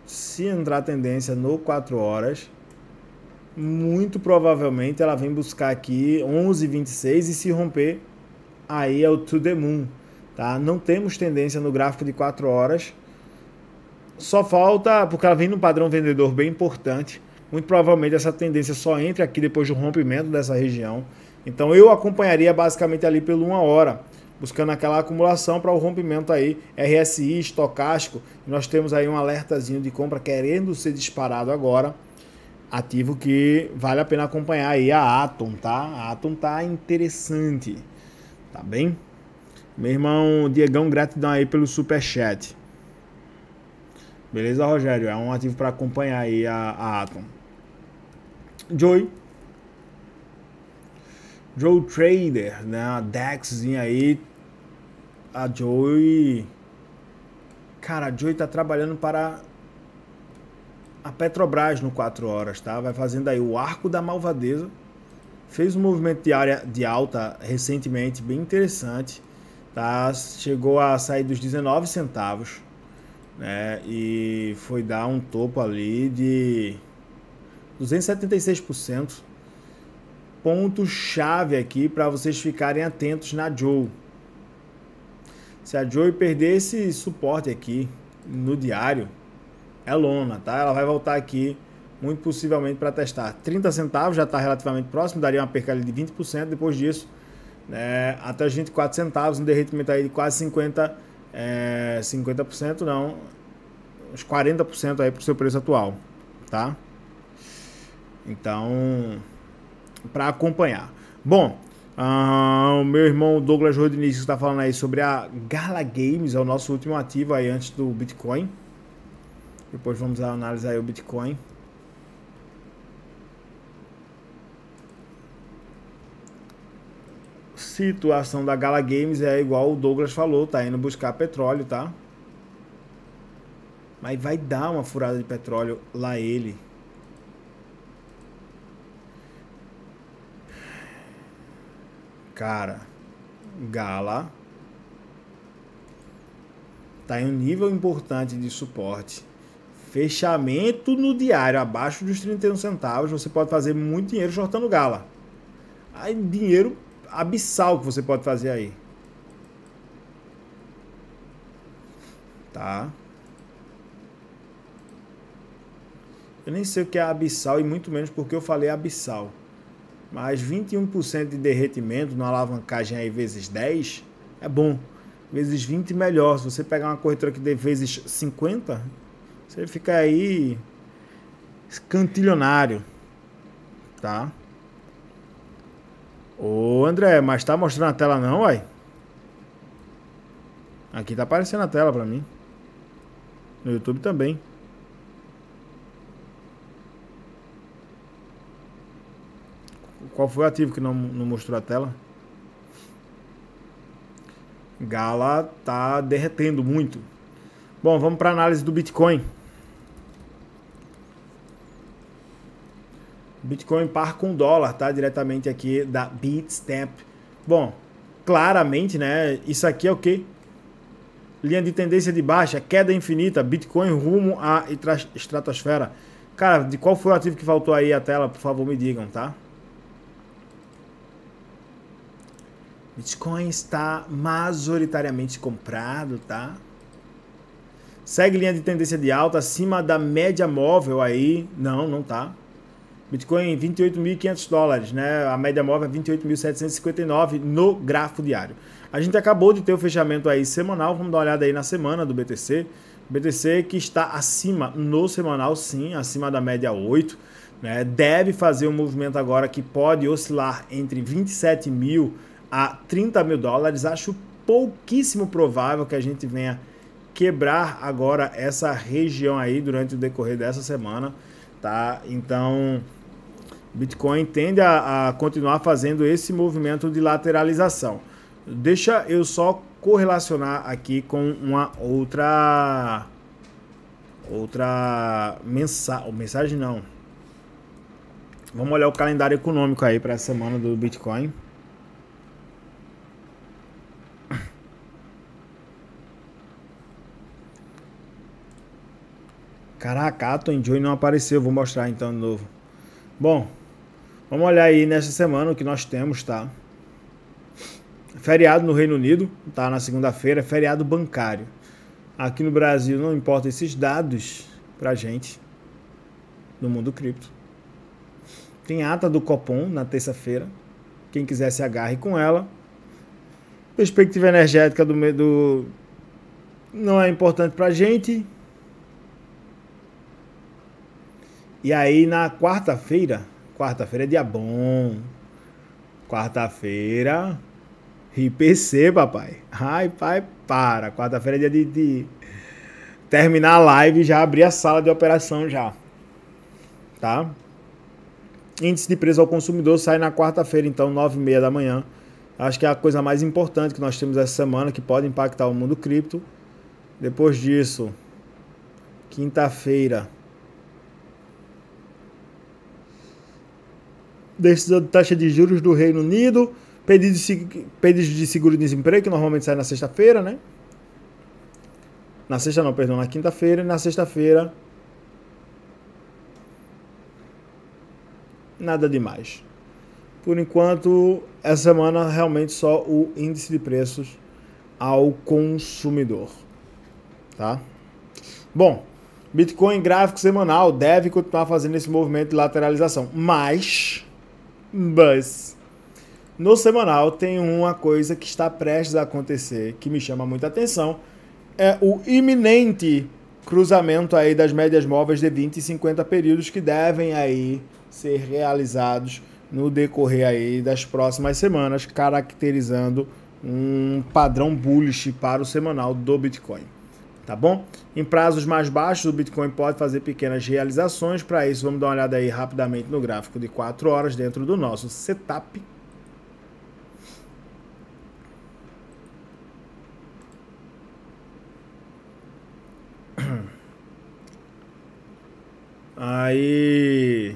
Se entrar tendência no 4 horas, muito provavelmente ela vem buscar aqui 11,26 e se romper aí é o to the moon, tá? Não temos tendência no gráfico de 4 horas. Só falta, porque ela vem num padrão vendedor bem importante. Muito provavelmente essa tendência só entra aqui depois do rompimento dessa região. Então eu acompanharia basicamente ali por uma hora, buscando aquela acumulação para o rompimento aí RSI estocástico. Nós temos aí um alertazinho de compra querendo ser disparado agora. Ativo que vale a pena acompanhar aí a Atom, tá? A Atom tá interessante. Tá bem? Meu irmão Diegão, gratidão aí pelo super chat. Beleza, Rogério? É um ativo para acompanhar aí a, a Atom. Joy. Joe Trader, né? A Dexzinha aí. A Joy. Cara, a Joy tá trabalhando para a Petrobras no 4 horas, tá? Vai fazendo aí o Arco da Malvadeza fez um movimento de área de alta recentemente bem interessante, tá? Chegou a sair dos 19 centavos, né? E foi dar um topo ali de 276%. Ponto chave aqui para vocês ficarem atentos na Joe. Se a Joe perder esse suporte aqui no diário, é lona, tá? Ela vai voltar aqui muito possivelmente para testar 30 centavos, já está relativamente próximo, daria uma perca de 20%, depois disso né? até os 24 centavos, um derretimento aí de quase 50%, é, 50% não, uns 40% aí para o seu preço atual, tá? Então, para acompanhar. Bom, o meu irmão Douglas Rodrigues está falando aí sobre a Gala Games, é o nosso último ativo aí antes do Bitcoin. Depois vamos analisar o Bitcoin. situação da Gala Games é igual o Douglas falou, tá indo buscar petróleo, tá? Mas vai dar uma furada de petróleo lá ele. Cara, Gala tá em um nível importante de suporte. Fechamento no diário abaixo dos 31 centavos, você pode fazer muito dinheiro shortando Gala. Aí dinheiro abissal que você pode fazer aí. Tá? Eu nem sei o que é abissal e muito menos porque eu falei abissal. Mas 21% de derretimento na alavancagem aí vezes 10 é bom. Vezes 20 melhor. Se você pegar uma corretora que dê vezes 50, você fica aí cantilionário. Tá? Ô André, mas tá mostrando a tela não, uai? Aqui tá aparecendo a tela pra mim. No YouTube também. Qual foi o ativo que não, não mostrou a tela? Gala tá derretendo muito. Bom, vamos para análise do Bitcoin. Bitcoin par com dólar, tá? Diretamente aqui da Bitstamp. Bom, claramente, né? Isso aqui é o que? Linha de tendência de baixa, queda infinita, Bitcoin rumo à estratosfera. Cara, de qual foi o ativo que faltou aí a tela? Por favor, me digam, tá? Bitcoin está majoritariamente comprado, tá? Segue linha de tendência de alta acima da média móvel aí. Não, não tá. Bitcoin 28.500 dólares, né? A média móvel é 28.759 no gráfico diário. A gente acabou de ter o fechamento aí semanal, vamos dar uma olhada aí na semana do BTC. BTC que está acima no semanal, sim, acima da média 8, né? Deve fazer um movimento agora que pode oscilar entre 27 mil a 30 mil dólares. Acho pouquíssimo provável que a gente venha quebrar agora essa região aí durante o decorrer dessa semana, tá? Então, Bitcoin tende a, a continuar fazendo esse movimento de lateralização. Deixa eu só correlacionar aqui com uma outra outra mensagem, mensagem não. Vamos olhar o calendário econômico aí para a semana do Bitcoin. Caraca, Tony Joy não apareceu, vou mostrar então de novo. Bom, Vamos olhar aí nessa semana o que nós temos, tá? Feriado no Reino Unido, tá? Na segunda-feira, feriado bancário. Aqui no Brasil não importa esses dados pra gente do mundo cripto. Tem ata do Copom na terça-feira. Quem quiser se agarre com ela. Perspectiva energética do, do não é importante pra gente. E aí na quarta-feira Quarta-feira é dia bom. Quarta-feira. IPC, papai. Ai, pai, para. Quarta-feira é dia de, de terminar a live e já abrir a sala de operação já. Tá? Índice de preço ao consumidor sai na quarta-feira, então, nove e meia da manhã. Acho que é a coisa mais importante que nós temos essa semana que pode impactar o mundo cripto. Depois disso, quinta-feira, decisão de taxa de juros do Reino Unido, pedidos pedido de seguro-desemprego, que normalmente sai na sexta-feira, né? Na sexta não, perdão, na quinta-feira e na sexta-feira. Nada demais. Por enquanto, essa semana realmente só o índice de preços ao consumidor. Tá? Bom, Bitcoin gráfico semanal deve continuar fazendo esse movimento de lateralização, mas mas No semanal tem uma coisa que está prestes a acontecer que me chama muita atenção. É o iminente cruzamento aí das médias móveis de 20 e 50 períodos que devem aí ser realizados no decorrer aí das próximas semanas, caracterizando um padrão bullish para o semanal do Bitcoin tá bom? Em prazos mais baixos, o Bitcoin pode fazer pequenas realizações. Para isso, vamos dar uma olhada aí rapidamente no gráfico de 4 horas dentro do nosso setup. Aí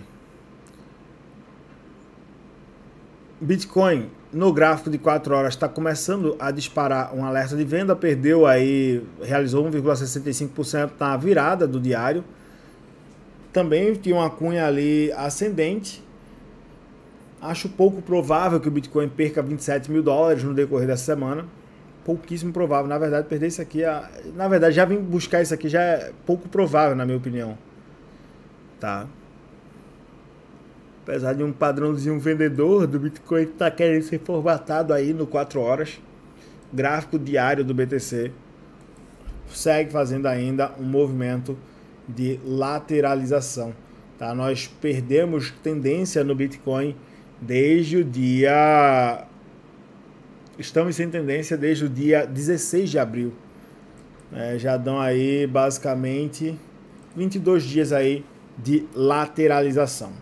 Bitcoin no gráfico de 4 horas está começando a disparar um alerta de venda, perdeu aí, realizou 1,65% na virada do diário. Também tinha uma cunha ali ascendente. Acho pouco provável que o Bitcoin perca 27 mil dólares no decorrer dessa semana. Pouquíssimo provável. Na verdade, perder isso aqui. É, na verdade, já vim buscar isso aqui já é pouco provável, na minha opinião. Tá? apesar de um padrãozinho vendedor do Bitcoin que está querendo ser formatado aí no 4 horas, gráfico diário do BTC segue fazendo ainda um movimento de lateralização. Tá? Nós perdemos tendência no Bitcoin desde o dia. Estamos sem tendência desde o dia 16 de abril. É, já dão aí basicamente 22 dias aí de lateralização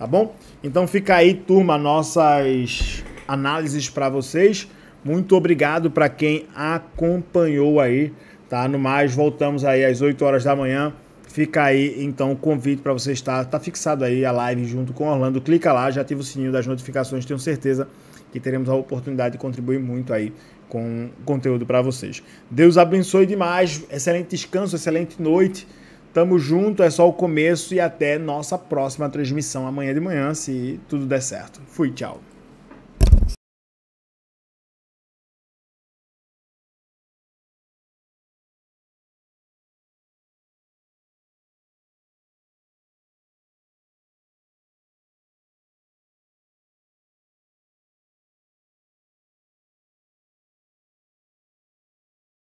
tá bom? Então fica aí, turma, nossas análises para vocês. Muito obrigado para quem acompanhou aí, tá? No mais, voltamos aí às 8 horas da manhã. Fica aí então o convite para você estar, tá fixado aí a live junto com Orlando. Clica lá, já ativa o sininho das notificações, tenho certeza que teremos a oportunidade de contribuir muito aí com conteúdo para vocês. Deus abençoe demais, excelente descanso, excelente noite. Tamo junto, é só o começo e até nossa próxima transmissão amanhã de manhã, se tudo der certo. Fui, tchau.